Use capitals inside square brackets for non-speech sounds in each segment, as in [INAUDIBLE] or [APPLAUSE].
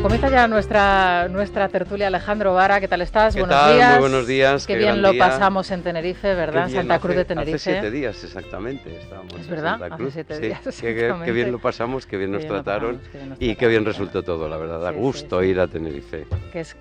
comienza ya nuestra, nuestra tertulia Alejandro Vara, ¿qué tal estás? buenos días. Muy buenos días. Qué, bien lo pasamos en Tenerife, ¿verdad? Santa Cruz de Tenerife. Hace siete días exactamente estábamos. verdad, en hace siete días. Sí, qué, bien lo pasamos, qué bien nos trataron y qué bien resultó todo, la verdad. A gusto ir a Tenerife.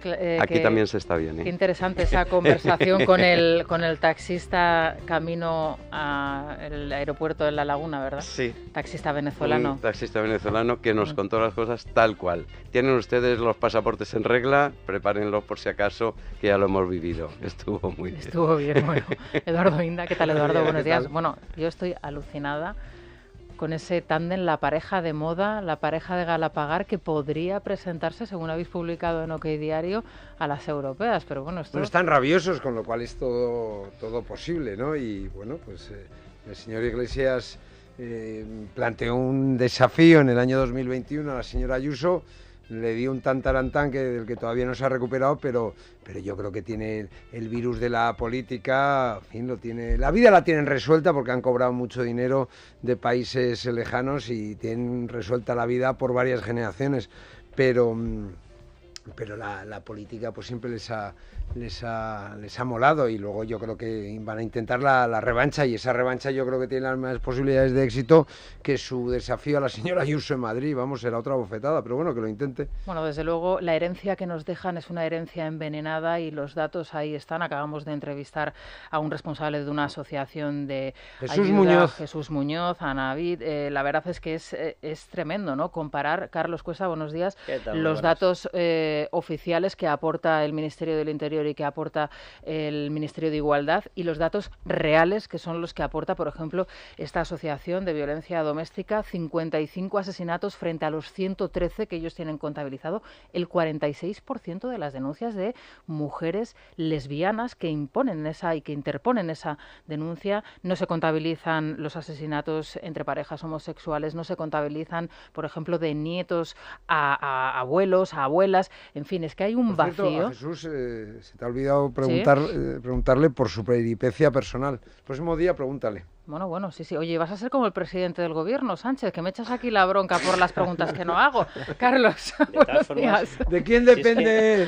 Eh, Aquí también se está bien. ¿eh? Qué interesante esa conversación con, el, [LAUGHS] con el taxista camino al aeropuerto de La Laguna, ¿verdad? Sí. Taxista venezolano. taxista venezolano que nos mm. contó las cosas tal cual. Tiene ustedes los pasaportes en regla, prepárenlos por si acaso, que ya lo hemos vivido. [LAUGHS] Estuvo muy bien. Estuvo bien, bueno. [LAUGHS] Eduardo Inda, ¿qué tal Eduardo? Buenos días. Bueno, yo estoy alucinada con ese tándem, la pareja de moda, la pareja de Galapagar, que podría presentarse, según habéis publicado en OK Diario, a las europeas. Pero bueno, están rabiosos, con lo cual es todo, todo posible, ¿no? Y bueno, pues eh, el señor Iglesias eh, planteó un desafío en el año 2021 a la señora Ayuso le di un tantarantán que, del que todavía no se ha recuperado, pero, pero yo creo que tiene el virus de la política, fin, lo tiene, la vida la tienen resuelta porque han cobrado mucho dinero de países lejanos y tienen resuelta la vida por varias generaciones, pero... Mm, pero la, política pues siempre les ha, les, ha, molado y luego yo creo que van a intentar la, revancha y esa revancha yo creo que tiene las más posibilidades de éxito que su desafío a la señora Ayuso en Madrid, vamos, será otra bofetada, pero bueno, que lo intente. Bueno, desde luego la herencia que nos dejan es una herencia envenenada y los datos ahí están, acabamos de entrevistar a un responsable de una asociación de Jesús Muñoz, Jesús Muñoz, Anavid, eh, la verdad es que es, eh, es tremendo, ¿no? Comparar, Carlos Cuesta, buenos días, los datos... Eh, eh, oficiales que aporta el Ministerio del Interior y que aporta el Ministerio de Igualdad y los datos reales que son los que aporta, por ejemplo, esta Asociación de Violencia Doméstica, 55 asesinatos frente a los 113 que ellos tienen contabilizado, el 46% de las denuncias de mujeres lesbianas que imponen esa y que interponen esa denuncia, no se contabilizan los asesinatos entre parejas homosexuales, no se contabilizan, por ejemplo, de nietos a abuelos, a abuelas, en fin, es que hay un vacío. Jesús, eh, se te ha olvidado preguntar, eh, preguntarle por su peripecia personal. próximo día pregúntale. Bueno, bueno, sí, sí. Oye, vas a ser como el presidente del gobierno, Sánchez, que me echas aquí la bronca por las preguntas que no hago. [LAUGHS] Carlos, de, ¿De quién depende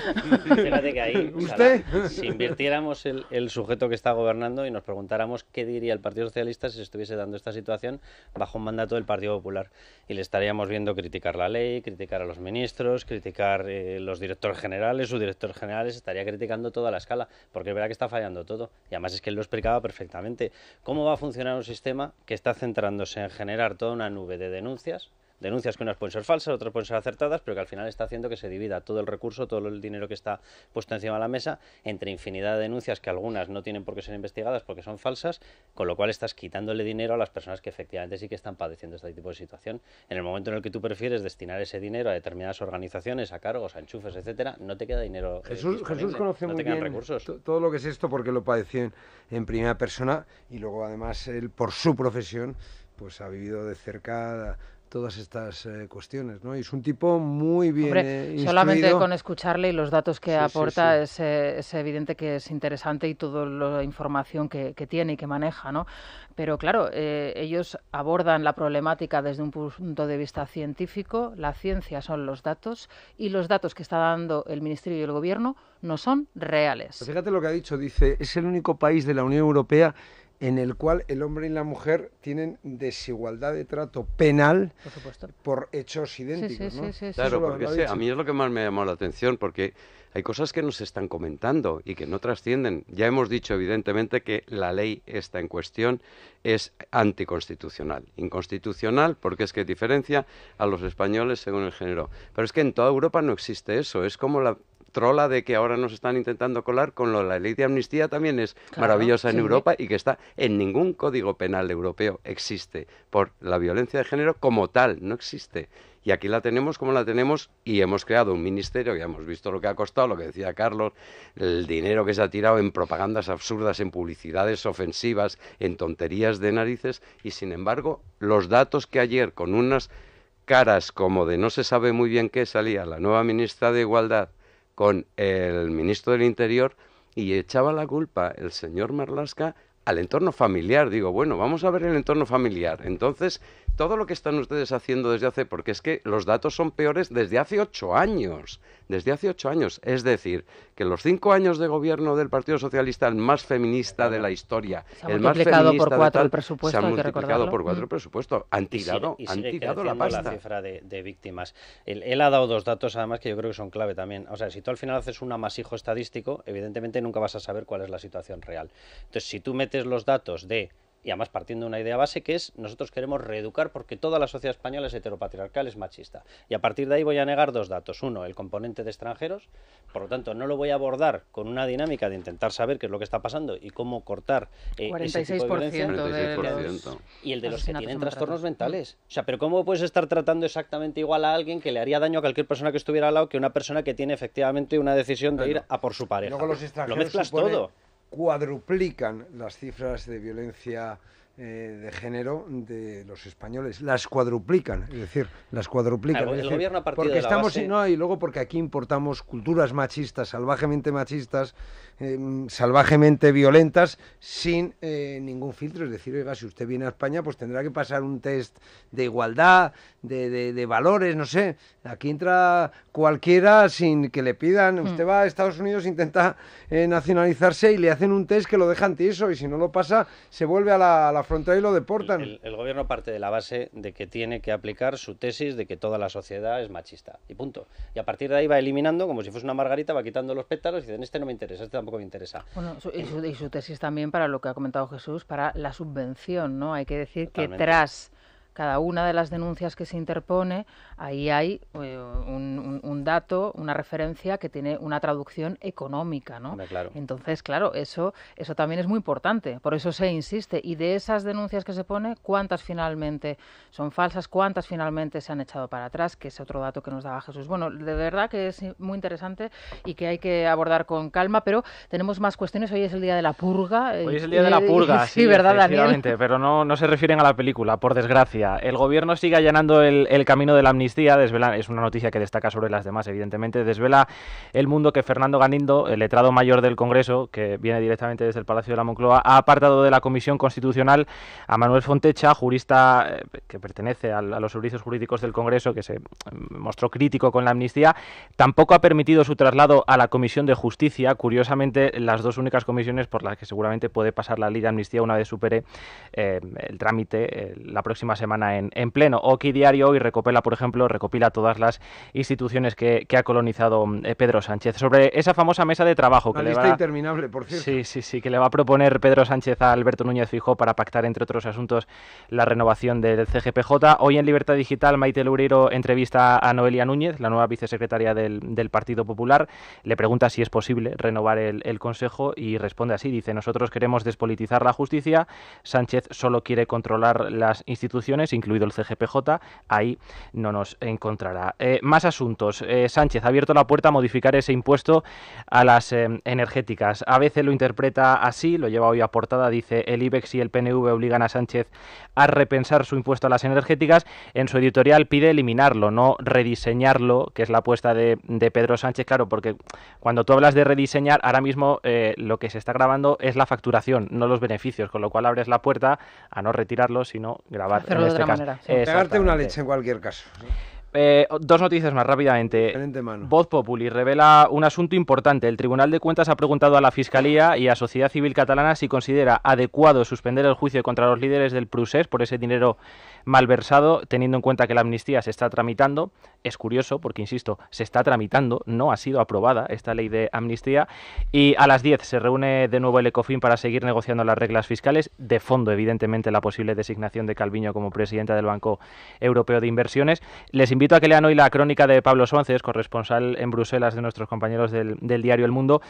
que ahí, ¿Usted? si invirtiéramos el, sujeto que está gobernando y nos preguntáramos qué diría el Partido Socialista si se estuviese dando esta situación bajo un mandato del Partido Popular. Y le estaríamos viendo criticar la ley, criticar a los ministros, criticar eh, los directores generales, sus directores generales, estaría criticando toda la escala, porque es verdad que está fallando todo. Y además es que él lo explicaba perfectamente. ¿Cómo va a funcionar? un sistema que está centrándose en generar toda una nube de denuncias denuncias que unas pueden ser falsas, otras pueden ser acertadas, pero que al final está haciendo que se divida todo el recurso, todo el dinero que está puesto encima de la mesa, entre infinidad de denuncias que algunas no tienen por qué ser investigadas porque son falsas, con lo cual estás quitándole dinero a las personas que efectivamente sí que están padeciendo este tipo de situación. En el momento en el que tú prefieres destinar ese dinero a determinadas organizaciones, a cargos, a enchufes, etcétera, no te queda dinero. Jesús, eh, Jesús conoce muy bien todo lo que es esto porque lo padeció en, en primera persona y luego además él por su profesión pues ha vivido de cerca todas estas eh, cuestiones, ¿no? Y es un tipo muy bien eh, Solamente con escucharle y los datos que aporta eh, Es, evidente que es interesante y toda la información que, tiene y que maneja, ¿no? Pero claro, ellos abordan la problemática desde un punto de vista científico, la ciencia son los datos y los datos que está dando el Ministerio y el Gobierno no son reales. fíjate lo que ha dicho, dice, es el único país de la Unión Europea en el cual el hombre y la mujer tienen desigualdad de trato penal por, hechos idénticos. Sí, claro, porque a mí es lo que más me ha llamado la atención, porque hay cosas que nos están comentando y que no trascienden. Ya hemos dicho, evidentemente, que la ley está en cuestión es anticonstitucional. Inconstitucional porque es que diferencia a los españoles según el género. Pero es que en toda Europa no existe eso. Es como la trola de que ahora nos están intentando colar con lo la ley de amnistía también es maravillosa en Europa y que está en ningún código penal europeo existe por la violencia de género como tal, no existe. Y aquí la tenemos como la tenemos y hemos creado un ministerio, ya hemos visto lo que ha costado, lo que decía Carlos, el dinero que se ha tirado en propagandas absurdas, en publicidades ofensivas, en tonterías de narices y sin embargo los datos que ayer con unas caras como de no se sabe muy bien qué salía la nueva ministra de Igualdad con el ministro del Interior y echaba la culpa el señor Marlasca al entorno familiar. Digo, bueno, vamos a ver el entorno familiar. Entonces, todo lo que están ustedes haciendo desde hace, porque es que los datos son peores desde hace ocho años, desde hace ocho años. Es decir, que los cinco años de gobierno del Partido Socialista, el más feminista de la historia, ha multiplicado por cuatro el presupuesto, se ha multiplicado por cuatro el presupuesto, han tirado, y sigue, y sigue la cifra de, víctimas. Él, él, ha dado dos datos además que yo creo que son clave también. O sea, si tú al final haces un amasijo estadístico, evidentemente nunca vas a saber cuál es la situación real. Entonces, si tú metes los datos de y además partiendo de una idea base que es nosotros queremos reeducar porque toda la sociedad española es heteropatriarcal, es machista. Y a partir de ahí voy a negar dos datos. Uno, el componente de extranjeros, por lo tanto no lo voy a abordar con una dinámica de intentar saber qué es lo que está pasando y cómo cortar 46% eh, ese tipo de, y el de los que tienen trastornos mentales. O sea, pero ¿cómo puedes estar tratando exactamente igual a alguien que le haría daño a cualquier persona que estuviera al lado que una persona que tiene efectivamente una decisión de ir a por su pareja? lo mezclas todo cuadruplican las cifras de violencia eh, de género de los españoles. Las cuadruplican, es decir, las cuadruplican. el gobierno porque estamos no, y luego porque aquí importamos culturas machistas, salvajemente machistas, Em, salvajemente violentas sin eh, ningún filtro. Es decir, oiga, si usted viene a España, pues tendrá que pasar un test de igualdad, de, valores, no sé. Aquí entra cualquiera sin que le pidan. Hmm. Usted va a Estados Unidos, intenta eh, nacionalizarse y le hacen un test que lo dejan eso y si no lo pasa, se vuelve a la, frontera y lo deportan. El, el gobierno parte de la base de que tiene que aplicar su tesis de que toda la sociedad es machista. Y punto. Y a partir de ahí va eliminando, como si fuese una margarita, va quitando los pétalos y dicen, este no me interesa, este tampoco me interesa. Eh, su, y, su, tesis también para lo que ha comentado Jesús, para la subvención, ¿no? Hay que decir que tras cada una de las denuncias que se interpone, ahí hay eh, un, dato, una referencia que tiene una traducción económica, ¿no? Claro. Entonces, claro, eso, eso también es muy importante, por eso se insiste. Y de esas denuncias que se pone, ¿cuántas finalmente son falsas? ¿Cuántas finalmente se han echado para atrás? Que es otro dato que nos daba Jesús. Bueno, de verdad que es muy interesante y que hay que abordar con calma, pero tenemos más cuestiones. Hoy es el día de la purga. Eh, Hoy es el día de la purga, [LAUGHS] sí, ¿verdad, Pero no, no se refieren a la película, por desgracia. El gobierno sigue allanando el, camino de la amnistía, desvela, es una noticia que destaca sobre las demás, evidentemente, desvela el mundo que Fernando Ganindo, el letrado mayor del Congreso, que viene directamente desde el Palacio de la Moncloa, ha apartado de la Comisión Constitucional a Manuel Fontecha, jurista eh, que pertenece a, los servicios jurídicos del Congreso, que se mm, mostró crítico con la amnistía. Tampoco ha permitido su traslado a la Comisión de Justicia, curiosamente las dos únicas comisiones por las que seguramente puede pasar la ley de amnistía una vez supere eh, el trámite eh, la próxima semana en, en pleno. Oki Diario hoy Recopela, por ejemplo, recopila todas las instituciones que, ha colonizado mm, eh, Pedro Sánchez. Sobre esa famosa mesa de trabajo que le va, interminable, por cierto. Sí, sí, sí, que le va a proponer Pedro Sánchez a Alberto Núñez Fijó para pactar, entre otros asuntos, la renovación del CGPJ. Hoy en Libertad Digital, Maite Luriro entrevista a Noelia Núñez, la nueva vicesecretaria del, Partido Popular. Le pregunta si es posible renovar el Consejo y responde así. Dice, nosotros queremos despolitizar la justicia, Sánchez solo quiere controlar las instituciones incluido el CGPJ, ahí no nos encontrará. Eh, más asuntos. Eh, Sánchez ha abierto la puerta a modificar ese impuesto a las eh, energéticas. A veces lo interpreta así, lo lleva hoy a portada, dice el IBEX y el PNV obligan a Sánchez a repensar su impuesto a las energéticas. En su editorial pide eliminarlo, no rediseñarlo, que es la apuesta de, Pedro Sánchez, claro, porque cuando tú hablas de rediseñar, ahora mismo lo que se está grabando es la facturación, no los beneficios, con lo cual abres la puerta a no retirarlo, sino grabar. Este manera. Pegarte una leche en cualquier caso. Eh, dos noticias más rápidamente. Voz Populi revela un asunto importante. El Tribunal de Cuentas ha preguntado a la Fiscalía y a Sociedad Civil Catalana si considera adecuado suspender el juicio contra los líderes del Prusés por ese dinero malversado, teniendo en cuenta que la amnistía se está tramitando. Es curioso, porque insisto, se está tramitando, no ha sido aprobada esta ley de amnistía. Y a las 10 se reúne de nuevo el ECOFIN para seguir negociando las reglas fiscales. De fondo, evidentemente, la posible designación de Calviño como presidenta del Banco Europeo de Inversiones. Les invito a que lean hoy la crónica de Pablo Suárez, corresponsal en Bruselas de nuestros compañeros del, diario El Mundo.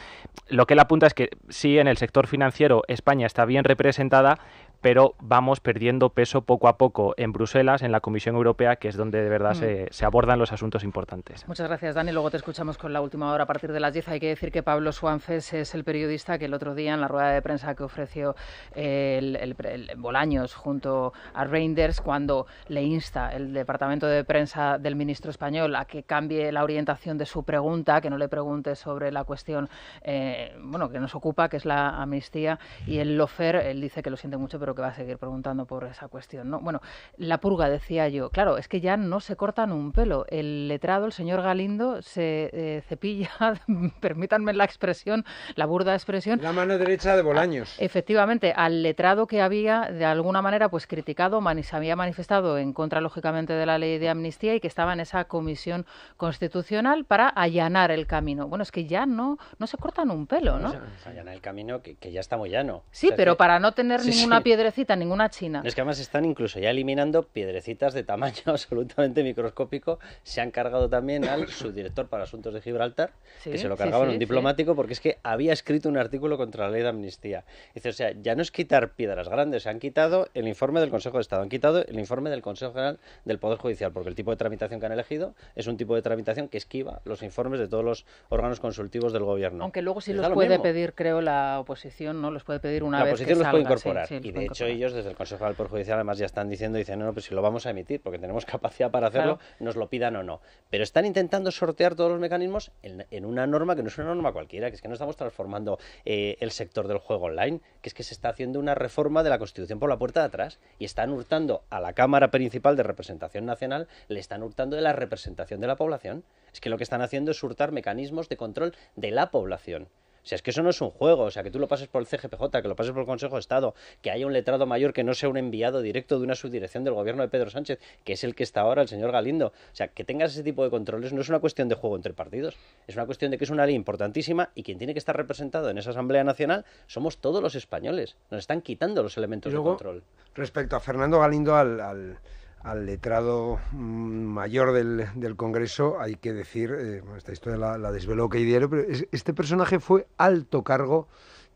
Lo que él apunta es que sí, en el sector financiero España está bien representada, pero vamos perdiendo peso poco a poco en Bruselas, en la Comisión Europea, que es donde de verdad mm. se, abordan los asuntos importantes. Muchas gracias, Dani. Luego te escuchamos con la última hora a partir de las 10. Hay que decir que Pablo Suances es el periodista que el otro día en la rueda de prensa que ofreció el, Bolaños junto a Reinders, cuando le insta el departamento de prensa del ministro español a que cambie la orientación de su pregunta, que no le pregunte sobre la cuestión eh, bueno, que nos ocupa, que es la amnistía, y el Lofer, él dice que lo siente mucho, pero que va a seguir preguntando por esa cuestión. ¿no? Bueno, la purga, decía yo. Claro, es que ya no se cortan un pelo. El letrado, el señor Galindo, se eh, cepilla, [LAUGHS] permítanme la expresión, la burda expresión. La mano derecha de Bolaños. Ah, efectivamente, al letrado que había, de alguna manera, pues criticado, se había manifestado en contra, lógicamente, de la ley de amnistía y que estaba en esa comisión constitucional para allanar el camino. Bueno, es que ya no, no se cortan un pelo, ¿no? Allanar el camino que, ya está muy llano. Sí, pero para no tener [LAUGHS] ninguna piedra ninguna china. Es que además están incluso ya eliminando piedrecitas de tamaño [LAUGHS] absolutamente microscópico. Se han cargado también al [COUGHS] subdirector para asuntos de Gibraltar, que se lo cargaban un diplomático, porque es que había escrito un artículo contra la ley de amnistía. Dice, o sea, ya no es quitar piedras grandes, se han quitado el informe del Consejo de Estado, han quitado el informe del Consejo General del Poder Judicial, porque el tipo de tramitación que han elegido es un tipo de tramitación que esquiva los informes de todos los órganos consultivos del gobierno. Aunque luego sí los puede pedir, creo, la oposición, ¿no? Los puede pedir una la vez. La oposición los puede incorporar. Sí, de hecho, ellos desde el Consejo del Poder Judicial además ya están diciendo, dicen, no, pues si lo vamos a emitir, porque tenemos [LAUGHS] capacidad para hacerlo, nos lo pidan o no. Pero están intentando sortear todos los mecanismos en, una norma que no es una norma cualquiera, que es que no estamos transformando eh, el sector del juego online, que es que se está haciendo una reforma de la Constitución por la puerta de atrás y están hurtando a la Cámara Principal de Representación Nacional, le están hurtando de la representación de la población. Es que lo que están haciendo es hurtar mecanismos de control de la población. O sea, es que eso no es un juego, o sea, que tú lo pases por el CGPJ, que lo pases por el Consejo de Estado, que haya un letrado mayor que no sea un enviado directo de una subdirección del gobierno de Pedro Sánchez, que es el que está ahora el señor Galindo. O sea, que tengas ese tipo de controles no es una cuestión de juego entre partidos, es una cuestión de que es una ley importantísima y quien tiene que estar representado en esa Asamblea Nacional somos todos los españoles. Nos están quitando los elementos de control. Respecto a Fernando Galindo, al al letrado mm, mayor del, Congreso hay que decir, eh, esta historia la, la desveló diario, pero este personaje fue alto cargo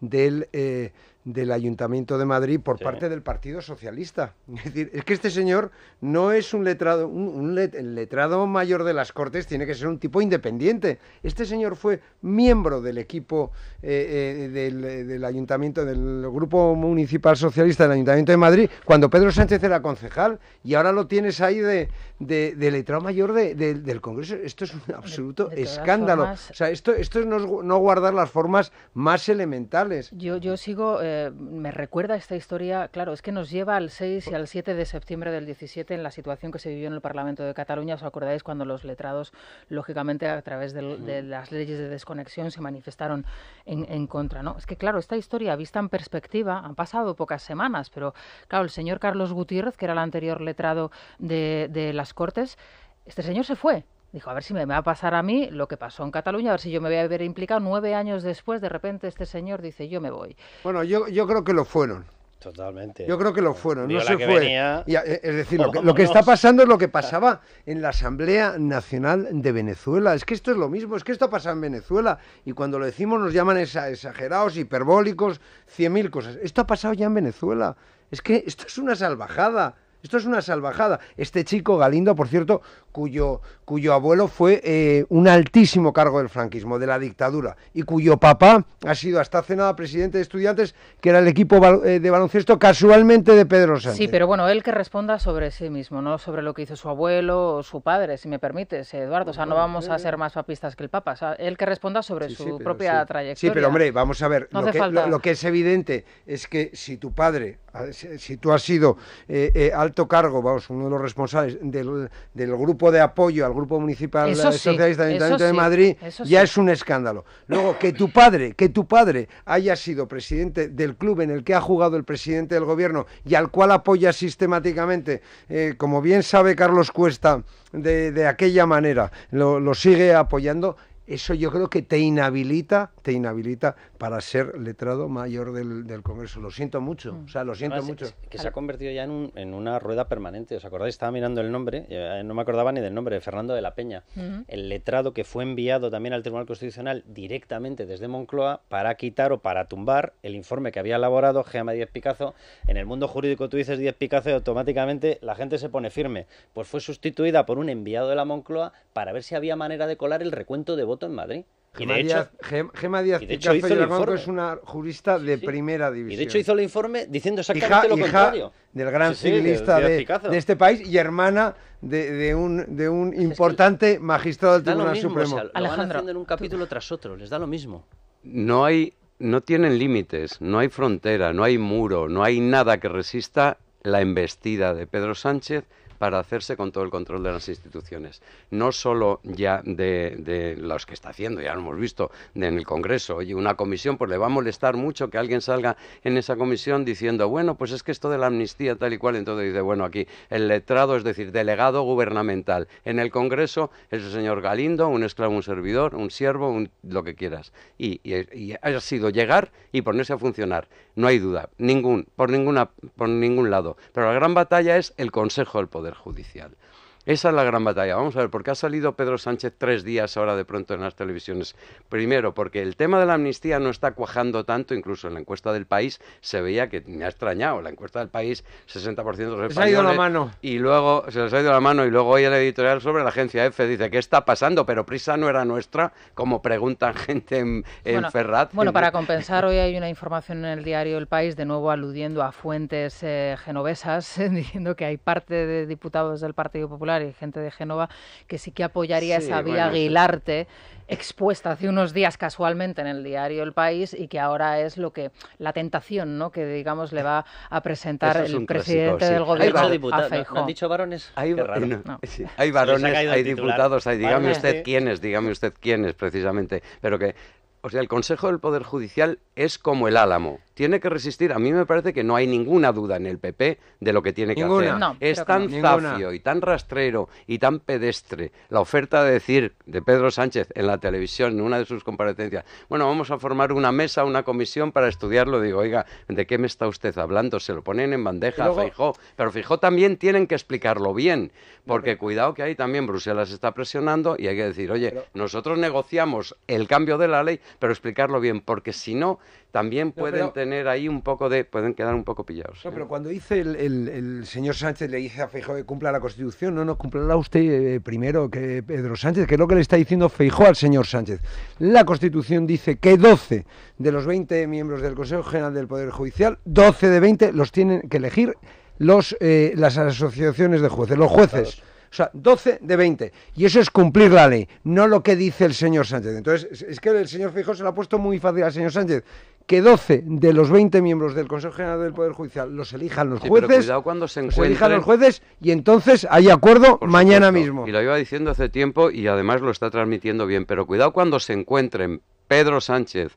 del eh, del Ayuntamiento de Madrid por parte del Partido Socialista. Es decir, es que este señor no es un letrado, un, letrado mayor de las Cortes tiene que ser un tipo independiente. Este señor fue miembro del equipo eh, eh, del, Ayuntamiento, del Grupo Municipal Socialista del Ayuntamiento de Madrid, cuando Pedro Sánchez era concejal y ahora lo tienes ahí de, de, letrado mayor del Congreso. Esto es un absoluto escándalo. o sea, esto, esto es no, guardar las formas más elementales. Yo, yo sigo... Eh, eh, me recuerda esta historia, claro, es que nos lleva al 6 y al 7 de septiembre del 17 en la situación que se vivió en el Parlamento de Cataluña. ¿Os acordáis cuando los letrados, lógicamente, a través de las leyes de desconexión se manifestaron en, contra? ¿no? Es que, claro, esta historia vista en perspectiva, han pasado pocas semanas, pero, claro, el señor Carlos Gutiérrez, que era el anterior letrado de las Cortes, este señor se fue Dijo, a ver si me va a pasar a mí lo que pasó en Cataluña, a ver si yo me voy a ver implicado nueve años después. De repente este señor dice, yo me voy. Bueno, yo, yo creo que lo fueron. Totalmente. Yo creo que lo fueron, no se fue. Eh, es decir, lo que, [LAUGHS] está pasando es lo que pasaba en la Asamblea Nacional de Venezuela. Es que esto es lo mismo, es que esto pasado en Venezuela. Y cuando lo decimos nos llaman exagerados, hiperbólicos, cien mil cosas. Esto ha pasado ya en Venezuela. Es que esto es una salvajada. Esto es una salvajada. Este chico Galindo, por cierto, cuyo, abuelo fue eh, un altísimo cargo del franquismo, de la dictadura, y cuyo papá ha sido hasta hace nada presidente de estudiantes, que era el equipo eh, de baloncesto casualmente de Pedro Sánchez. Sí, pero bueno, él que responda sobre sí mismo, no sobre lo que hizo su abuelo o su padre, si me permites, Eduardo. O sea, no vamos a ser más papistas que el Papa. O sea, él que responda sobre su propia trayectoria. Sí, pero hombre, vamos a ver, lo, que, que, es evidente es que si tu padre, si tú has sido eh, alto cargo, vamos, uno de los responsables del, del grupo de apoyo al grupo municipal socialista de Madrid ya es un escándalo. Luego, que tu padre, que tu padre haya sido presidente del club en el que ha jugado el presidente del gobierno y al cual apoya sistemáticamente, eh, como bien sabe Carlos Cuesta, de, aquella manera, lo sigue apoyando, eso yo creo que te inhabilita inhabilita para ser letrado mayor del, del Congreso. Lo siento mucho, mm. o sea, lo siento mucho. que se ha convertido ya en, en, una rueda permanente. ¿Os acordáis? Estaba mirando el nombre, eh, no me acordaba ni del nombre, de Fernando de la Peña, el letrado que fue enviado también al Tribunal Constitucional directamente desde Moncloa para quitar o para tumbar el informe que había elaborado Geama Díez Picazo. En el mundo jurídico tú dices Díez Picazo y automáticamente la gente se pone firme. Pues fue sustituida por un enviado de la Moncloa para ver si había manera de colar el recuento de voto en Madrid. Gema Díaz, de hecho hizo el es una jurista de primera división. Y de hecho hizo el informe diciendo exactamente lo contrario. del gran civilista de, este país y hermana de, un, de un importante magistrado del Tribunal Supremo. Alejandro. en un capítulo tras otro, les da lo mismo. No hay, no tienen límites, no hay frontera, no hay muro, no hay nada que resista la embestida de Pedro Sánchez para hacerse con todo el control de las instituciones. No solo ya de, los que está haciendo, ya lo hemos visto en el Congreso, oye, una comisión, pues le va a molestar mucho que alguien salga en esa comisión diciendo, bueno, pues es que esto de la amnistía tal y cual, entonces dice, bueno, aquí el letrado, es decir, delegado gubernamental. En el Congreso es el señor Galindo, un esclavo, un servidor, un siervo, lo que quieras. Y, ha sido llegar y ponerse a funcionar, no hay duda, ningún, por, ninguna, por ningún lado. Pero la gran batalla es el Consejo del Poder. Judicial. Esa es la gran batalla. Vamos a ver, ¿por qué ha salido Pedro Sánchez tres días ahora de pronto en las televisiones? Primero, porque el tema de la amnistía no está cuajando tanto, incluso en la encuesta del país se veía que me ha extrañado, la encuesta del país, 60% de los Se ha ido la mano. Y luego, se les ha ido la mano, y luego hoy el editorial sobre la agencia EFE dice, que está pasando? Pero prisa no era nuestra, como preguntan [LAUGHS] gente en, bueno, Ferrat. Bueno, para compensar, hoy hay una [LAUGHS] información en el diario El País, de nuevo aludiendo a fuentes eh, genovesas, [LAUGHS] diciendo que hay parte de diputados del Partido Popular y gente de Génova que sí que apoyaría esa vía Aguilarte expuesta hace unos días casualmente en el diario El País y que ahora es lo que la tentación ¿no? que digamos le va a presentar el presidente del gobierno han dicho varones? Hay, varones, hay diputados, dígame usted quiénes, dígame usted quiénes precisamente, pero que o sea, el Consejo del Poder Judicial es como el álamo. Tiene que resistir. A mí me parece que no hay ninguna duda en el PP de lo que tiene que hacer. es tan zafio y tan rastrero y tan pedestre la oferta de decir de Pedro Sánchez en la televisión, en una de sus comparecencias, bueno, vamos a formar una mesa, una comisión para estudiarlo. Digo, oiga, ¿de qué me está usted hablando? Se lo ponen en bandeja a Pero Fijó también tienen que explicarlo bien, porque cuidado que ahí también Bruselas está presionando y hay que decir, oye, nosotros negociamos el cambio de la ley pero explicarlo bien, porque si no, también pueden tener ahí un poco de. pueden quedar un poco pillados. No, ¿eh? pero cuando dice el, señor Sánchez, le dice a Feijóo que cumpla la Constitución, no, no, cumplirá usted eh, primero que Pedro Sánchez, que es lo que le está diciendo Feijó al señor Sánchez. La Constitución dice que 12 de los 20 miembros del Consejo General del Poder Judicial, 12 de 20 los tienen que elegir los, eh, las asociaciones de jueces, los jueces. O sea, 12 de 20. Y eso es cumplir la ley, no lo que dice el señor Sánchez. Entonces, es que el señor Feijó se lo ha puesto muy fácil al señor Sánchez que 12 de los 20 miembros del Consejo General del Poder Judicial los elijan los jueces. cuando se Los elijan los jueces y entonces hay acuerdo mañana mismo. Y lo iba diciendo hace tiempo y además lo está transmitiendo bien, pero cuidado cuando se encuentren Pedro Sánchez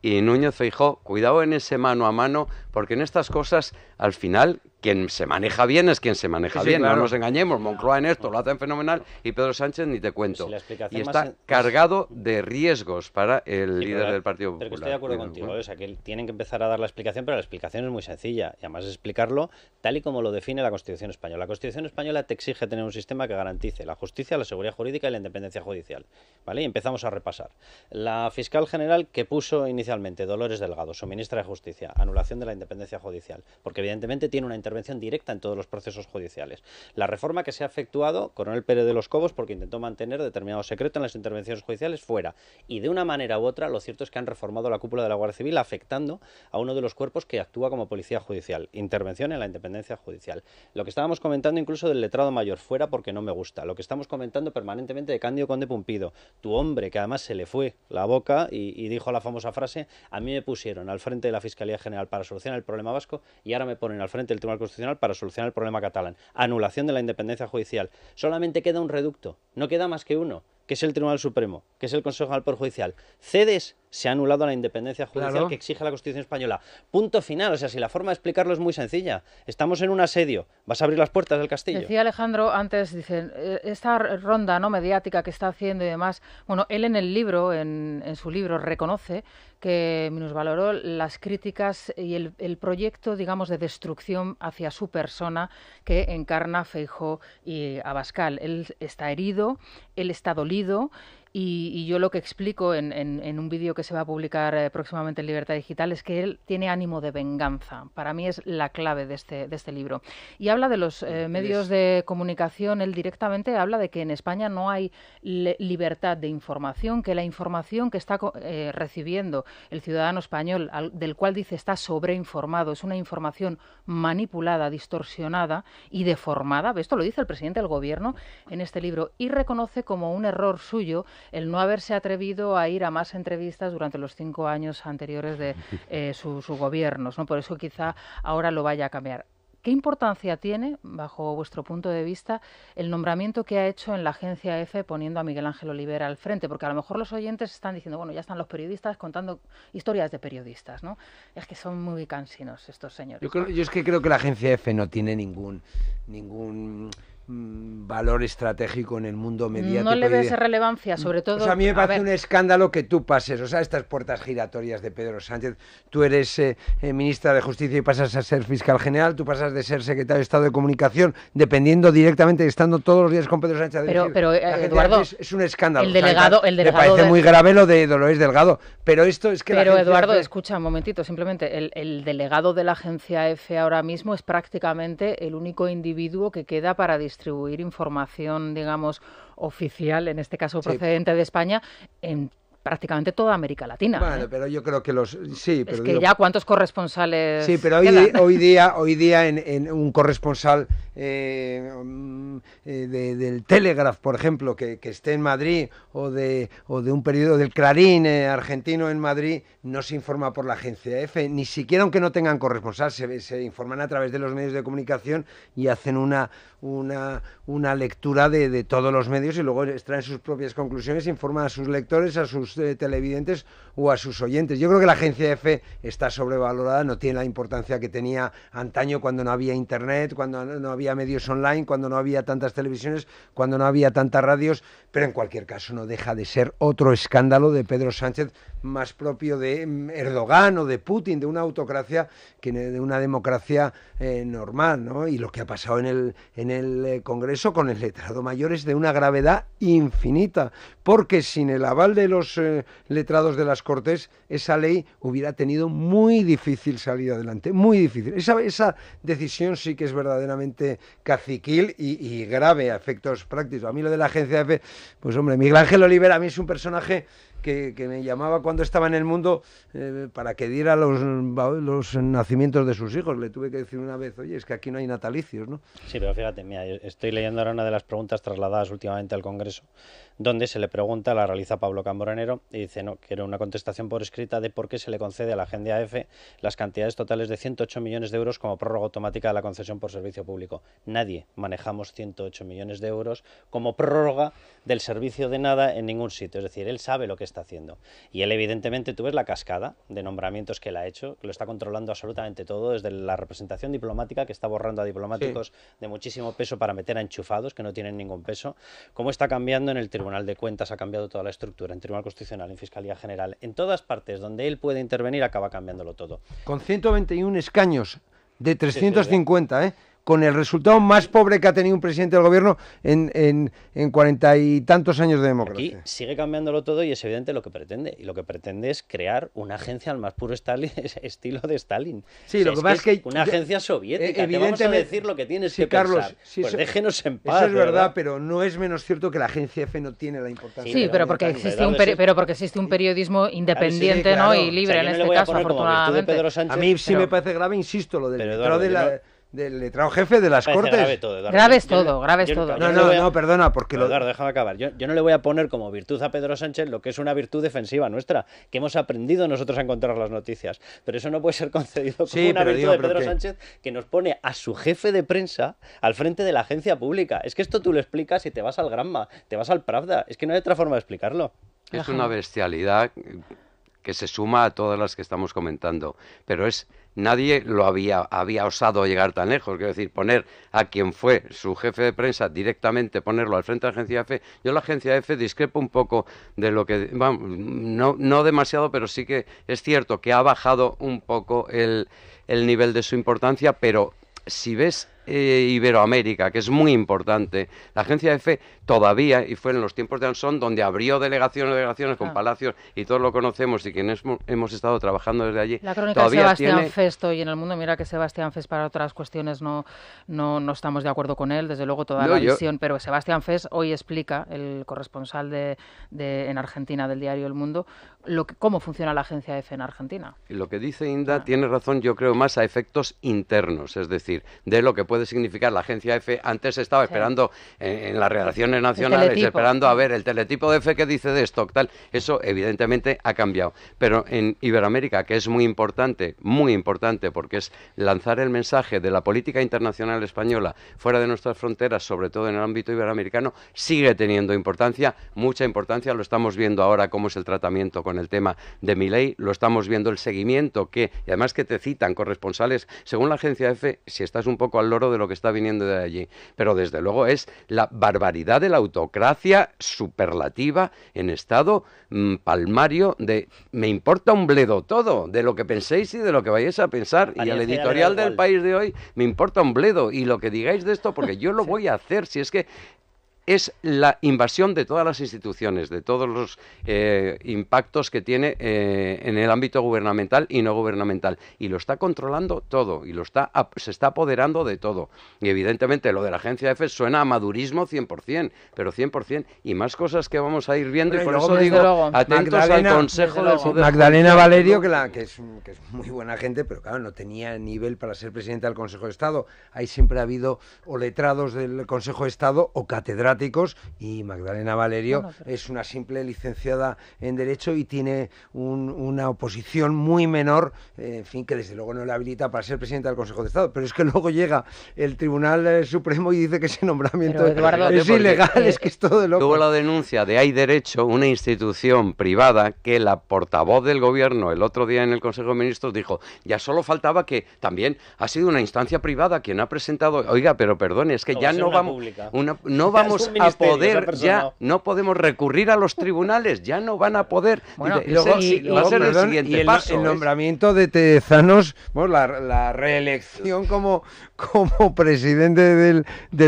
y Núñez Feijó, cuidado en ese mano a mano, porque en estas cosas al final quien se maneja bien es quien se maneja bien, no nos engañemos, Moncloa en esto lo hacen fenomenal y Pedro Sánchez ni te cuento. y está cargado de riesgos para el líder del Partido Popular. Pero que estoy de acuerdo contigo, ¿eh? o sea, que tienen que empezar a dar la explicación, pero la explicación es muy sencilla y además es explicarlo tal y como lo define la Constitución española. La Constitución española te exige tener un sistema que garantice la justicia, la seguridad jurídica y la independencia judicial, ¿vale? Y empezamos a repasar. La fiscal general que puso inicialmente Dolores Delgado, su ministra de Justicia, anulación de la independencia judicial, porque evidentemente tiene una intervención intervención directa en todos los procesos judiciales. La reforma que se ha efectuado, Coronel Pérez de los Cobos, porque intentó mantener determinado secreto en las intervenciones judiciales fuera. Y de una manera u otra, lo cierto es que han reformado la cúpula de la Guardia Civil afectando a uno de los cuerpos que actúa como policía judicial. Intervención en la independencia judicial. Lo que estábamos comentando incluso del letrado mayor fuera porque no me gusta. Lo que estamos comentando permanentemente de Cándido Conde Pumpido, tu hombre que además se le fue la boca y, dijo la famosa frase, a mí me pusieron al frente de la Fiscalía General para solucionar el problema vasco y ahora me ponen al frente del Tribunal Constitucional para solucionar el problema catalán. Anulación de la independencia judicial. Solamente queda un reducto, no queda más que uno, que es el Tribunal Supremo, que es el Consejo Judicial. Cedes se ha anulado la independencia judicial que exige la Constitución española. Punto final. O sea, si la forma de explicarlo es muy sencilla. Estamos en un asedio. Vas a abrir las puertas del castillo. Decía Alejandro antes, dicen, eh, esta ronda no mediática que está haciendo y demás. Bueno, él en el libro, en, su libro, reconoce que valoró las críticas y el, proyecto, digamos, de destrucción hacia su persona que encarna Feijo y Abascal. Él está herido, él está dolido y, yo lo que explico en, un vídeo que se va a publicar eh, próximamente en Libertad Digital es que él tiene ánimo de venganza. Para mí es la clave de este, este libro. Y habla de los eh, medios de comunicación. Él directamente habla de que en España no hay libertad de información, que la información que está eh, recibiendo el ciudadano español, del cual dice está sobreinformado, es una información manipulada, distorsionada y deformada. Esto lo dice el presidente del gobierno en este libro y reconoce como un error suyo el no haberse atrevido a ir a más entrevistas durante los cinco años anteriores de [LAUGHS] eh, su, gobierno. ¿no? Por eso quizá ahora lo vaya a cambiar. ¿Qué importancia tiene, bajo vuestro punto de vista, el nombramiento que ha hecho en la agencia EFE e poniendo a Miguel Ángel Olivera al frente? Porque a lo mejor los oyentes están diciendo, bueno, ya están los periodistas contando historias de periodistas, ¿no? Es que son muy cansinos estos señores. Yo, es que creo que la agencia EFE e no tiene ningún, ningún Mm, valor estratégico en el mundo mediático. No le ves relevancia, sobre todo. O a mí me parece un escándalo que tú pases, o sea, estas puertas giratorias de Pedro Sánchez. Tú eres eh, eh, ministra de Justicia y pasas a ser fiscal general, tú pasas de ser secretario de Estado de Comunicación, dependiendo directamente, estando todos los días con Pedro Sánchez. Pero, pero eh, Eduardo, es, un escándalo. El delegado, el me parece muy grave lo de Dolores Delgado, pero esto es que. Pero Eduardo, escucha un momentito, simplemente el, delegado de la agencia F ahora mismo es prácticamente el único individuo que queda para disfrutar distribuir información, digamos, oficial, en este caso procedente de España, en prácticamente toda América Latina. Bueno, ¿eh? pero yo creo que los sí, pero es que ya cuántos corresponsales. Sí, pero hoy, día, [LAUGHS] hoy día en, un corresponsal eh, um, eh, del Telegraph, por ejemplo, que, esté en Madrid o de o de un periodo del Clarín argentino en Madrid no se informa por la agencia EFE, ni siquiera aunque no tengan corresponsal, se, informan a través de los medios de comunicación y hacen una una, una lectura de, de todos los medios y luego extraen sus propias conclusiones, informan a sus lectores, a sus eh, televidentes o a sus oyentes. Yo creo que la agencia EFE está sobrevalorada, no tiene la importancia que tenía antaño cuando no había internet, cuando no había medios online, cuando no había tantas televisiones, cuando no había tantas radios, pero en cualquier caso no deja de ser otro escándalo de Pedro Sánchez más propio de mm, Erdogan o de Putin, de una autocracia que de una democracia eh, normal, ¿no? Y lo que ha pasado en el, en el eh, Congreso con el letrado mayor es de una gravedad infinita, porque sin el aval de los letrados de las Cortes, esa ley hubiera tenido muy difícil salir adelante, muy difícil. Esa, decisión sí que es verdaderamente caciquil y, grave a efectos prácticos. A mí lo de la agencia fe, pues hombre, Miguel Ángel Oliver a mí es un personaje que, me llamaba cuando estaba en el mundo eh, para que diera los, los, nacimientos de sus hijos. Le tuve que decir una vez, oye, es que aquí no hay natalicios, ¿no? Sí, pero fíjate, mira, estoy leyendo ahora una de las preguntas trasladadas últimamente al Congreso, donde se le pregunta, la realiza Pablo Camboranero, y dice, no, quiero una contestación por escrita de por qué se le concede a la Agenda EFE las cantidades totales de 108 millones de euros como prórroga automática de la concesión por servicio público. Nadie manejamos 108 millones de euros como prórroga del servicio de nada en ningún sitio. Es decir, él sabe lo que está haciendo. Y él, evidentemente, tú ves la cascada de nombramientos que él ha hecho, que lo está controlando absolutamente todo, desde la representación diplomática, que está borrando a diplomáticos de muchísimo peso para meter a enchufados, que no tienen ningún peso, cómo está cambiando en el Tribunal de Cuentas, ha cambiado toda la estructura, en Tribunal Constitucional, en Fiscalía General, en todas partes donde él puede intervenir, acaba cambiándolo todo. Con 121 escaños de 350, ¿eh? con el resultado más pobre que ha tenido un presidente del gobierno en, en, en cuarenta y tantos años de democracia. Aquí sigue cambiándolo todo y es evidente lo que pretende. Y lo que pretende es crear una agencia al más puro [LAUGHS] estilo de Stalin. Sí, lo que pasa es que... Una agencia soviética, evidentemente, eh, vamos a decir lo que tienes que Carlos, pensar. pues déjenos en paz. Eso es ¿verdad? pero no es menos cierto que la agencia F no tiene la importancia. Sí, pero porque, existe un pero porque existe un periodismo independiente del letrado jefe de las Cortes. todo, Graves todo, todo. No, no, no, perdona, porque lo... déjame acabar. Yo, no le voy a poner como virtud a Pedro Sánchez lo que es una virtud defensiva nuestra, que hemos aprendido nosotros a encontrar las noticias. Pero eso no puede ser concedido como una virtud de Pedro Sánchez que nos pone a su jefe de prensa al frente de la agencia pública. Es que esto tú lo explicas y te vas al Granma, te vas al Pravda. Es que no hay otra forma de explicarlo. Es una bestialidad que se suma a todas las que estamos comentando. Pero es nadie lo había, había osado llegar tan lejos. Quiero decir, poner a quien fue su jefe de prensa directamente, ponerlo al frente de la agencia EFE. Yo la agencia F discrepo un poco de lo que, vamos, no, no demasiado, pero sí que es cierto que ha bajado un poco el nivel de su importancia, pero si ves eh, Iberoamérica, que es muy importante. La agencia EFE todavía, y fue en los tiempos de Anson, donde abrió delegaciones, delegaciones con ah. palacios, y todos lo conocemos, y quienes hemos estado trabajando desde allí. La crónica de Sebastián Fes Festo en el mundo, mira que Sebastián Fest para otras cuestiones no, no, no estamos de acuerdo con él, desde luego toda la visión, pero Sebastián Fest hoy explica, el corresponsal de, de, en Argentina del diario El Mundo, lo que, cómo funciona la agencia EFE en Argentina. Y Lo que dice Inda tiene razón, yo creo, más a efectos internos, es decir, de lo que puede puede significar la agencia F. Antes estaba esperando en, las relaciones nacionales, esperando a ver el teletipo de F que dice de esto tal. Eso evidentemente ha cambiado. Pero en Iberoamérica, que es muy importante, muy importante, porque es lanzar el mensaje de la política internacional española fuera de nuestras fronteras, sobre todo en el ámbito iberoamericano, sigue teniendo importancia, mucha importancia. Lo estamos viendo ahora cómo es el tratamiento con el tema de mi ley, lo estamos viendo el seguimiento que, y además que te citan corresponsales, según la agencia F, si estás un poco al loro de lo que está viniendo de allí. Pero desde luego es la barbaridad de la autocracia superlativa en estado mm, palmario de me importa un bledo todo, de lo que penséis y de lo que vayáis a pensar. y al editorial del país de hoy me importa un bledo y lo que digáis de esto porque yo lo voy a hacer. Si es que es la invasión de todas las instituciones, de todos los eh, impactos que tiene eh, en el ámbito gubernamental y no gubernamental. Y lo está controlando todo, y lo está, se está apoderando de todo. Y evidentemente lo de la agencia EFE suena a madurismo 100%, pero 100%, y más cosas que vamos a ir viendo, y por eso digo, atentos Magdalena, al consejo Magdalena Valerio, que, es, muy buena gente, pero claro, no tenía nivel para ser presidenta del Consejo de Estado. Ahí siempre ha habido o letrados del Consejo de Estado o catedráticos y Magdalena Valerio es una simple licenciada en Derecho y tiene una oposición muy menor, eh, en fin, que desde luego no le habilita para ser presidenta del Consejo de Estado. Pero es que luego llega el Tribunal eh, Supremo y dice que ese nombramiento es ilegal, es que es todo de loco. Tuvo la denuncia de Hay Derecho, una institución privada que la portavoz del gobierno el otro día en el Consejo de Ministros dijo, ya solo faltaba que también ha sido una instancia privada quien ha presentado, oiga, pero perdone, es que ya no vamos, una, no vamos a poder ya, no podemos recurrir a los tribunales, ya no van a poder. va a ser el nombramiento de Tezanos, bueno, la, reelección como, como presidente del,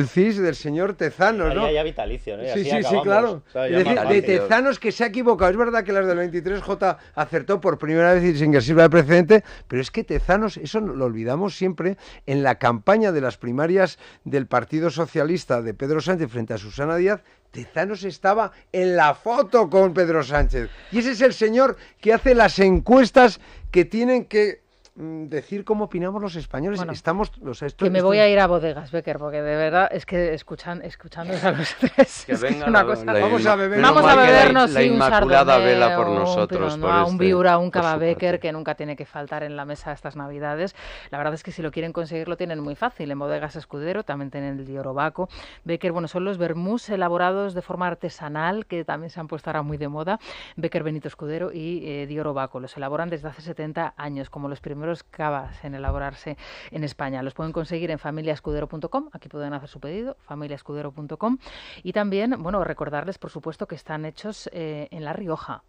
CIS, del señor Tezanos, ¿no? Ya, sí, sí, claro. de Tezanos que se ha equivocado. Es verdad que las del 23J acertó por primera vez y sin que sirva de precedente, pero es que Tezanos, eso lo olvidamos siempre, en la campaña de las primarias del Partido Socialista de Pedro Sánchez frente a su Susana Díaz, Tezanos estaba en la foto con Pedro Sánchez. Y ese es el señor que hace las encuestas que tienen que Mm, decir cómo opinamos los españoles. Estamos Que me voy a ir a bodegas, Becker, porque de verdad es que escuchan, escuchándonos a los es una cosa... vamos a beber, bebernos la, vela por nosotros. Un, este un Viura, un Cava Becker, que nunca tiene que faltar en la mesa estas navidades. La verdad es que si lo quieren conseguir lo tienen muy fácil. En bodegas Escudero también tienen el Diorobaco. Becker, bueno, son los vermús elaborados de forma artesanal, que también se han puesto ahora muy de moda. Becker Benito Escudero y eh, Diorobaco. Los elaboran desde hace 70 años, como los primeros cavas en elaborarse en España. Los pueden conseguir en familiaescudero.com. aquí pueden hacer su pedido, familiaescudero.com. Y también, bueno, recordarles, por supuesto, que están hechos eh, en La Rioja,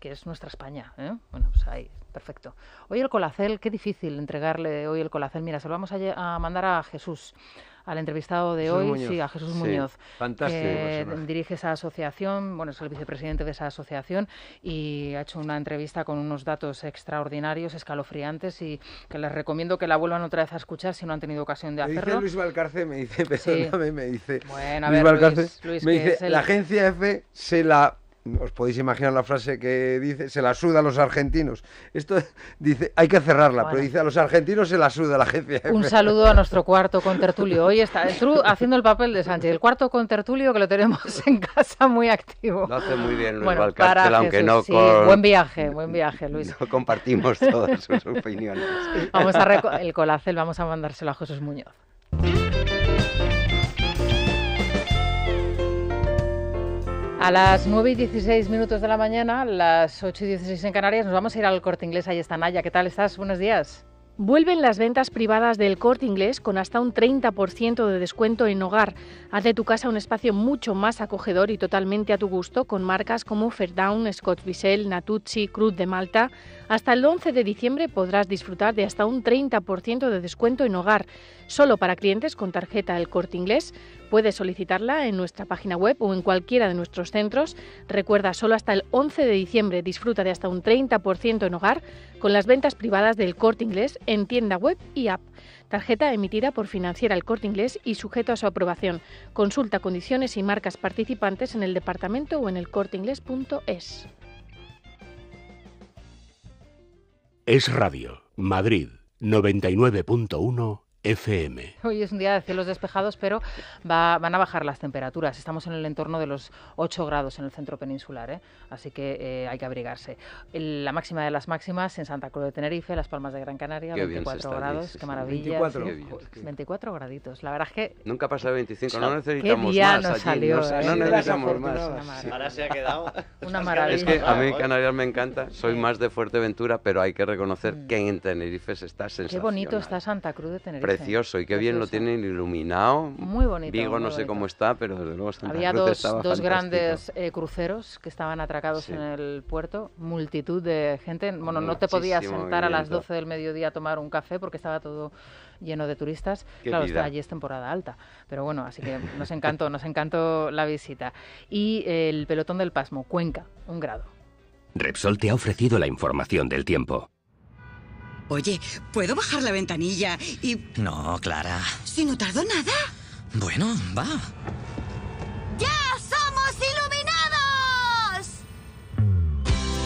que es nuestra España. ¿eh? Bueno, pues ahí, perfecto. Hoy el colacel, qué difícil entregarle hoy el colacel. Mira, se lo vamos a mandar a Jesús, al entrevistado de hoy, sí, a Jesús Muñoz, fantástico dirige esa asociación, bueno, es el vicepresidente de esa asociación y ha hecho una entrevista con unos datos extraordinarios, escalofriantes y que les recomiendo que la vuelvan otra vez a escuchar si no han tenido ocasión de hacerlo. Luis Valcarce me dice, me dice. Luis, Valcarce, me dice, la agencia F se la os podéis imaginar la frase que dice, se la suda a los argentinos. Esto [LAUGHS] dice, hay que cerrarla, pero dice, a los argentinos se la suda la agencia Un [LAUGHS] saludo a nuestro cuarto con tertulio. Hoy está haciendo el papel de Sánchez, el cuarto con tertulio que lo tenemos [LAUGHS] en casa muy activo. Lo hace muy bien Luis bueno, aunque no Buen viaje, buen viaje, Luis. compartimos todas sus opiniones. Vamos a el colacel, vamos a mandárselo a José Muñoz. A las 9 y 16 minutos de la mañana, las 8 y 16 en Canarias, nos vamos a ir al corte inglés. Ahí está Naya. ¿Qué tal estás? Buenos días. Vuelven las ventas privadas del corte inglés con hasta un 30% de descuento en hogar. Haz de tu casa un espacio mucho más acogedor y totalmente a tu gusto con marcas como Fairdown, Scott Bissell, Natucci, Cruz de Malta hasta el 11 de diciembre podrás disfrutar de hasta un 30% de descuento en hogar, solo para clientes con tarjeta El Corte Inglés. Puedes solicitarla en nuestra página web o en cualquiera de nuestros centros. Recuerda, solo hasta el 11 de diciembre disfruta de hasta un 30% en hogar con las ventas privadas del Corte Inglés en tienda web y app. Tarjeta emitida por Financiera El Corte Inglés y sujeto a su aprobación. Consulta condiciones y marcas participantes en el departamento o en elcorteinglés.es. Es Radio, Madrid, 99.1 FM. Hoy es un día de cielos despejados, pero van a bajar las temperaturas. Estamos en el entorno de los 8 grados en el centro peninsular, ¿eh? así que eh, hay que abrigarse. la máxima de las máximas en Santa Cruz de Tenerife, Las Palmas de Gran Canaria, 24 grados, qué ¿eh? maravilla. 24, grados. 24, graditos. La verdad es que. Nunca pasa de 25, no necesitamos más. no, necesitamos más. Ahora se ha quedado. Una maravilla. Es que a mí Canarias me encanta, soy más de Fuerteventura, pero hay que reconocer mm. que en Tenerife se está sensacional. Qué bonito está Santa Cruz de Tenerife precioso y qué bien lo tienen iluminado. Muy bonito. Vigo no sé cómo está, pero desde luego Santa Había dos, dos grandes eh, cruceros que estaban atracados en el puerto, multitud de gente. Bueno, no te podías sentar a las 12 del mediodía a tomar un café porque estaba todo lleno de turistas. claro, allí es temporada alta, pero bueno, así que nos encantó, nos encantó la visita. Y eh, el pelotón del pasmo, Cuenca, un grado. Repsol te ha ofrecido la información del tiempo. Oye, ¿puedo bajar la ventanilla y...? No, Clara. Si no tardo nada. Bueno, va. ¡Ya somos iluminados!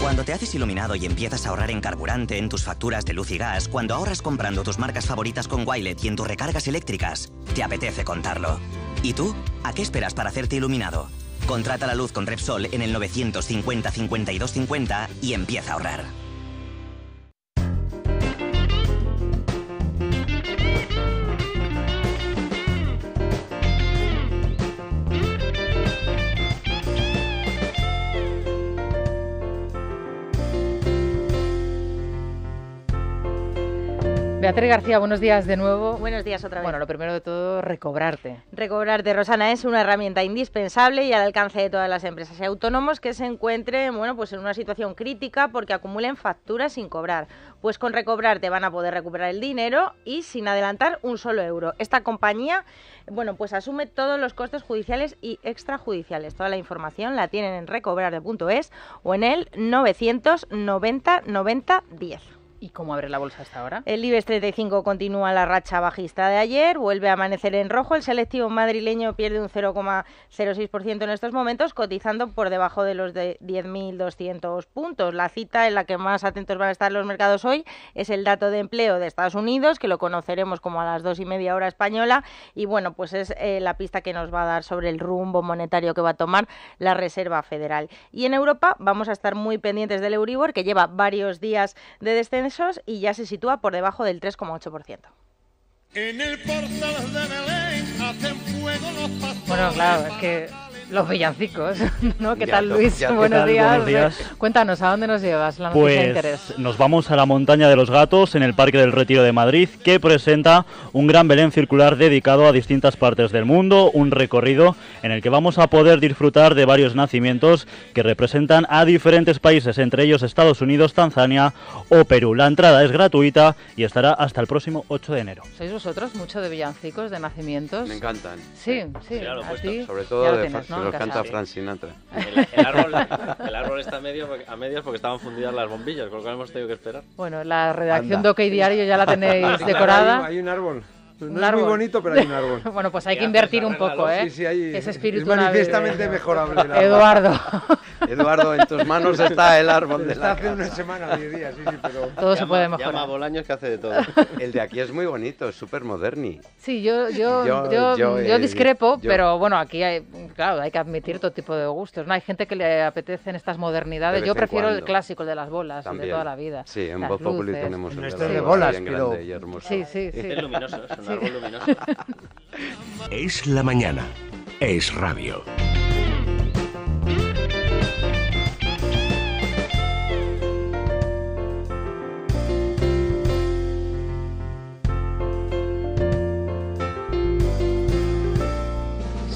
Cuando te haces iluminado y empiezas a ahorrar en carburante, en tus facturas de luz y gas, cuando ahorras comprando tus marcas favoritas con Wilet y en tus recargas eléctricas, te apetece contarlo. ¿Y tú? ¿A qué esperas para hacerte iluminado? Contrata la luz con Repsol en el 950 52 y empieza a ahorrar. Beatriz García, buenos días de nuevo. Buenos días otra vez. Bueno, lo primero de todo, recobrarte. Recobrarte, Rosana, es una herramienta indispensable y al alcance de todas las empresas y autónomos que se encuentren bueno, pues en una situación crítica porque acumulen facturas sin cobrar. Pues con recobrarte van a poder recuperar el dinero y sin adelantar un solo euro. Esta compañía bueno, pues asume todos los costes judiciales y extrajudiciales. Toda la información la tienen en recobrarte.es o en el 990 90 10. ¿Y cómo abre la bolsa hasta ahora? El IBEX 35 continúa la racha bajista de ayer, vuelve a amanecer en rojo. El selectivo madrileño pierde un 0,06% en estos momentos, cotizando por debajo de los de 10.200 puntos. La cita en la que más atentos van a estar los mercados hoy es el dato de empleo de Estados Unidos, que lo conoceremos como a las dos y media hora española. Y bueno, pues es eh, la pista que nos va a dar sobre el rumbo monetario que va a tomar la Reserva Federal. Y en Europa vamos a estar muy pendientes del Euribor, que lleva varios días de descenso y ya se sitúa por debajo del 3,8%. En el de los Bueno, claro, es que los villancicos, [LAUGHS] ¿no? ¿Qué tal, Luis? [LAUGHS] buenos, días? buenos, días. Cuéntanos, ¿a dónde nos llevas la pues, Nos vamos a la Montaña de los Gatos, en el Parque del Retiro de Madrid, que presenta un gran Belén circular dedicado a distintas partes del mundo, un recorrido en el que vamos a poder disfrutar de varios nacimientos que representan a diferentes países, entre ellos Estados Unidos, Tanzania o Perú. La entrada es gratuita y estará hasta el próximo 8 de enero. ¿Sois vosotros mucho de villancicos, de nacimientos? Me encantan. Sí, sí, sí sobre todo de lo canta Frank Sinatra. [LAUGHS] El, árbol, está a, medio, a medias porque estaban fundidas las bombillas, con lo cual hemos tenido que esperar. Bueno, la redacción de OK Diario ya la tenéis decorada. hay un árbol. Pues no es muy bonito, pero hay un árbol. [LAUGHS] bueno, pues hay que invertir un poco, ¿eh? es manifiestamente [LAUGHS] mejorable. Eduardo. [LAUGHS] Eduardo, en tus manos está el árbol de está la hace una semana, diez días, sí, sí, pero... Todo se puede mejorar. que hace de todo. El de aquí es muy bonito, es súper moderni. Sí, yo, yo, discrepo, pero bueno, aquí hay, claro, hay que admitir todo tipo de gustos. No hay gente que le apetecen estas modernidades. Yo prefiero el clásico, el de las bolas, de toda la vida. Sí, en Voz Populi tenemos el este de, bolas, pero. Sí, sí, [LAUGHS] es la mañana. Es radio.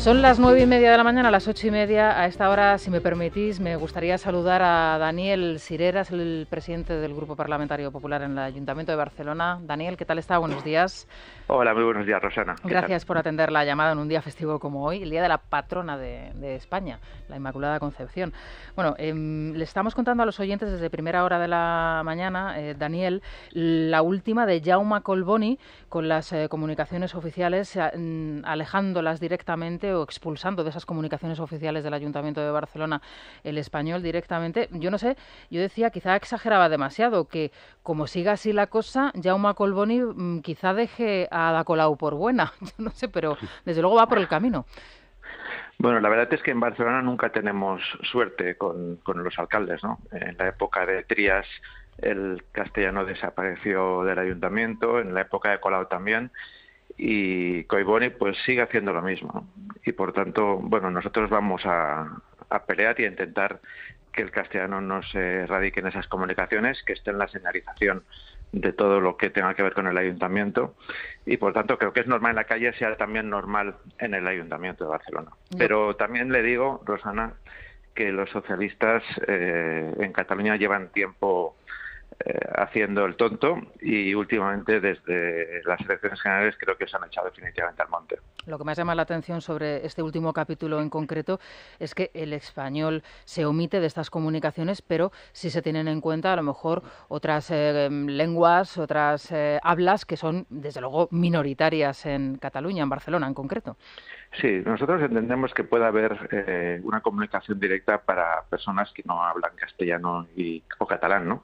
Son las nueve y media de la mañana, las ocho y media. A esta hora, si me permitís, me gustaría saludar a Daniel Sireras, el presidente del Grupo Parlamentario Popular en el Ayuntamiento de Barcelona. Daniel, ¿qué tal está? Buenos días. Hola, muy buenos días, Rosana. Gracias por atender la llamada en un día festivo como hoy, el Día de la Patrona de, España, la Inmaculada Concepción. Bueno, em, le estamos contando a los oyentes desde primera hora de la mañana, eh, Daniel, la última de Jaume Colboni con las eh, comunicaciones oficiales, eh, mm, alejándolas directamente o expulsando de esas comunicaciones oficiales del Ayuntamiento de Barcelona el español directamente. Yo no sé, yo decía, quizá exageraba demasiado, que como siga así la cosa, Jaume Colboni mm, quizá deje a Dacolau por buena. [LAUGHS] Yo no sé, pero desde luego va por el camino. Bueno, la verdad es que en Barcelona nunca tenemos suerte con, los alcaldes, ¿no? En la época de Trías el castellano desapareció del ayuntamiento, en la época de Colau también y Coiboni pues sigue haciendo lo mismo. Y por tanto, bueno, nosotros vamos a, pelear y a intentar que el castellano no se radique en esas comunicaciones, que esté en la señalización de todo lo que tenga que ver con el ayuntamiento y por tanto creo que es normal en la calle sea también normal en el ayuntamiento de Barcelona. Pero también le digo, Rosana, que los socialistas eh, en Cataluña llevan tiempo eh, haciendo el tonto y últimamente desde las elecciones generales creo que se han echado definitivamente al monte. Lo que más llama la atención sobre este último capítulo en concreto es que el español se omite de estas comunicaciones, pero si se tienen en cuenta a lo mejor otras eh, lenguas, otras eh, hablas que son desde luego minoritarias en Cataluña, en Barcelona en concreto. Sí, nosotros entendemos que puede haber una comunicación directa para personas que no hablan castellano y, o catalán, ¿no?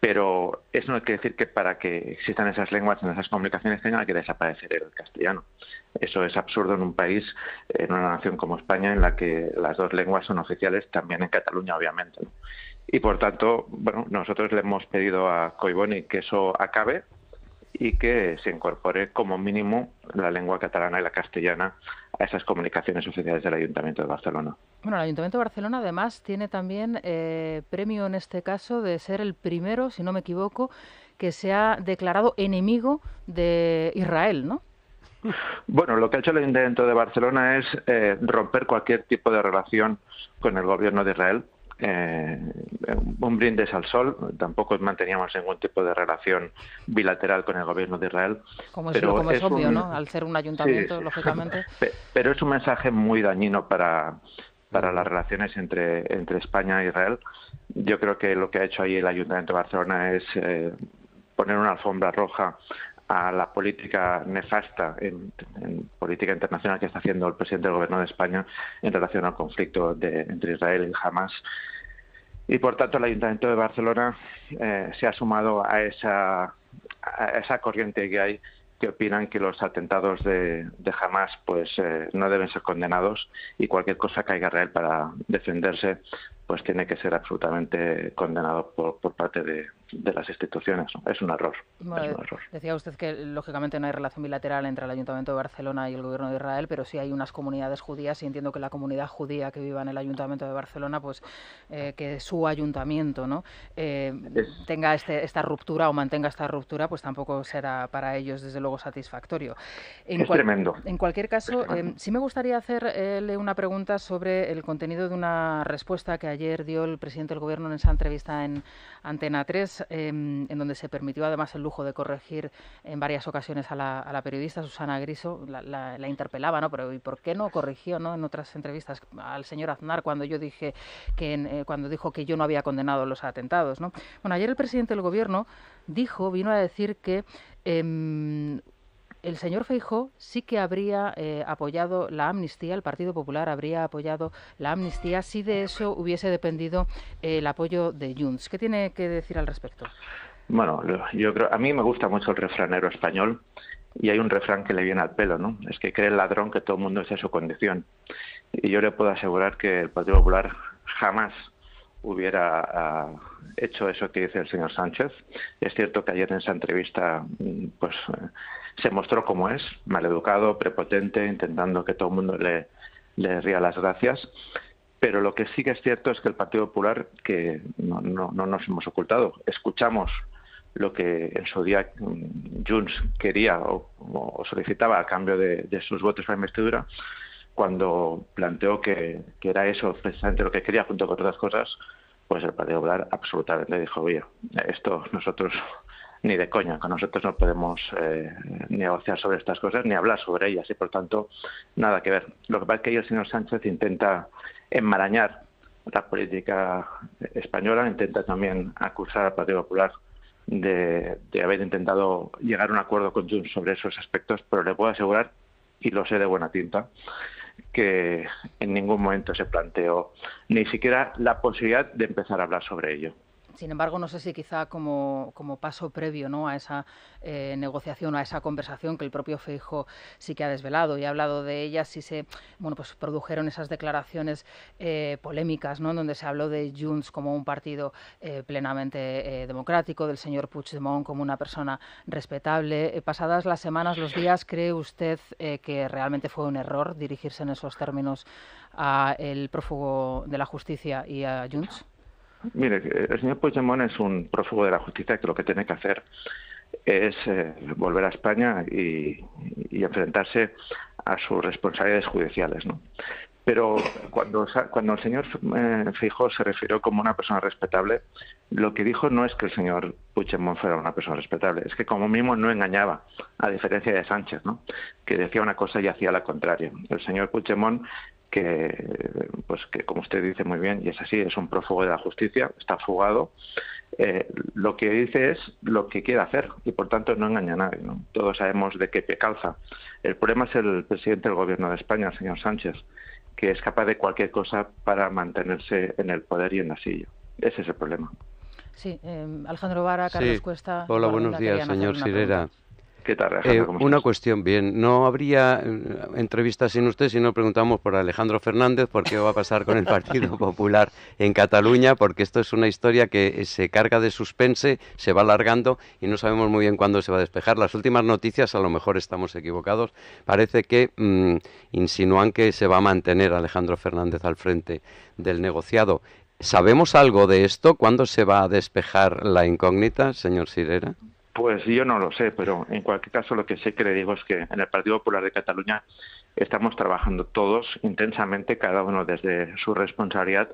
pero eso no quiere decir que para que existan esas lenguas en esas comunicaciones tenga que desaparecer el castellano. Eso es absurdo en un país, en una nación como España, en la que las dos lenguas son oficiales, también en Cataluña, obviamente. Y por tanto, bueno, nosotros le hemos pedido a Coiboni que eso acabe, y que se incorpore como mínimo la lengua catalana y la castellana a esas comunicaciones oficiales del Ayuntamiento de Barcelona. Bueno, el Ayuntamiento de Barcelona además tiene también eh, premio en este caso de ser el primero, si no me equivoco, que se ha declarado enemigo de Israel, ¿no? Bueno, lo que ha hecho el Ayuntamiento de Barcelona es eh, romper cualquier tipo de relación con el gobierno de Israel eh, eh, un brindes al sol. Tampoco manteníamos ningún tipo de relación bilateral con el gobierno de Israel. Como, es, obvio, ¿no? Al ser un ayuntamiento, lógicamente. [LAUGHS] Pero es un mensaje muy dañino para, para las relaciones entre, entre España e Israel. Yo creo que lo que ha hecho ahí el Ayuntamiento de Barcelona es eh, poner una alfombra roja a la política nefasta en, política internacional que está haciendo el presidente del gobierno de España en relación al conflicto entre Israel y Hamas. Y por tanto el Ayuntamiento de Barcelona eh, se ha sumado a esa, esa corriente que hay que opinan que los atentados de, Hamas pues eh, no deben ser condenados y cualquier cosa caiga a Israel para defenderse pues tiene que ser absolutamente condenado por, parte de, las instituciones. Es, un error, Decía usted que lógicamente no hay relación bilateral entre el Ayuntamiento de Barcelona y el Gobierno de Israel, pero sí hay unas comunidades judías y entiendo que la comunidad judía que viva en el Ayuntamiento de Barcelona, pues eh, que su ayuntamiento no eh, tenga este, esta ruptura o mantenga esta ruptura, pues tampoco será para ellos desde luego satisfactorio. es tremendo. En cualquier caso, em, sí me gustaría hacerle una pregunta sobre el contenido de una respuesta que ha ayer dio el presidente del Gobierno en esa entrevista en Antena 3, em, en donde se permitió además el lujo de corregir en varias ocasiones a la, periodista Susana Griso, la, interpelaba, ¿no? Pero ¿y por qué no corrigió, ¿no? En otras entrevistas al señor Aznar cuando yo dije que eh, cuando dijo que yo no había condenado los atentados, ¿no? Bueno, ayer el presidente del Gobierno dijo, vino a decir que em, el señor Feijó sí que habría eh, apoyado la amnistía, el Partido Popular habría apoyado la amnistía si de eso hubiese dependido eh, el apoyo de Junts. ¿Qué tiene que decir al respecto? Bueno, yo creo, a mí me gusta mucho el refranero español y hay un refrán que le viene al pelo, ¿no? Es que cree el ladrón que todo el mundo es de su condición. Y yo le puedo asegurar que el Partido Popular jamás hubiera ah, hecho eso que dice el señor Sánchez. Es cierto que ayer en esa entrevista mm, pues eh, se mostró como es, maleducado, prepotente, intentando que todo el mundo le, le ría las gracias. Pero lo que sí que es cierto es que el Partido Popular, que no, no, no nos hemos ocultado, escuchamos lo que en su día mm, Junts quería o, solicitaba a cambio de, sus votos para investidura, cuando planteó que, que, era eso precisamente lo que quería junto con otras cosas, pues el Partido Popular absolutamente dijo, oye, esto nosotros ni de coña, que nosotros no podemos eh, negociar sobre estas cosas ni hablar sobre ellas y por tanto nada que ver. Lo que pasa es que el señor Sánchez intenta enmarañar la política española, intenta también acusar al Partido Popular de, haber intentado llegar a un acuerdo con Junts sobre esos aspectos, pero le puedo asegurar, y lo sé de buena tinta, que en ningún momento se planteó ni siquiera la posibilidad de empezar a hablar sobre ello. Sin embargo, no sé si quizá como, como paso previo ¿no? a esa eh, negociación, a esa conversación que el propio Feijo sí que ha desvelado y ha hablado de ella, si se bueno, pues produjeron esas declaraciones eh, polémicas, ¿no? donde se habló de Junts como un partido eh, plenamente democrático, del señor Puigdemont como una persona respetable. pasadas las semanas, los días, ¿cree usted que realmente fue un error dirigirse en esos términos a el prófugo de la justicia y a Junts? Mire, el señor Puigdemont es un prófugo de la justicia que lo que tiene que hacer es eh, volver a España y, enfrentarse a sus responsabilidades judiciales, Pero cuando, cuando el señor eh, Fijo se refirió como una persona respetable, lo que dijo no es que el señor Puigdemont fuera una persona respetable, es que como mismo no engañaba, a diferencia de Sánchez, ¿no? que decía una cosa y hacía la contraria. El señor Puigdemont que, pues que como usted dice muy bien, y es así, es un prófugo de la justicia, está fugado, eh, lo que dice es lo que quiere hacer y por tanto no engaña a nadie. Todos sabemos de qué pie calza. El problema es el presidente del gobierno de España, el señor Sánchez, que es capaz de cualquier cosa para mantenerse en el poder y en la silla. Ese es el problema. Sí, eh, Alejandro Vara, Carlos Cuesta. Hola, buenos días, señor Sirera. Eh, una cuestión, bien. No habría eh, entrevista sin usted si no preguntamos por Alejandro Fernández por qué va a pasar con el Partido [LAUGHS] Popular en Cataluña, porque esto es una historia que se carga de suspense, se va alargando y no sabemos muy bien cuándo se va a despejar. Las últimas noticias, a lo mejor estamos equivocados, parece que mm, insinúan que se va a mantener Alejandro Fernández al frente del negociado. ¿Sabemos algo de esto? ¿Cuándo se va a despejar la incógnita, señor Sirera? Pues yo no lo sé, pero en cualquier caso lo que sé que le digo es que en el Partido Popular de Cataluña estamos trabajando todos intensamente, cada uno desde su responsabilidad,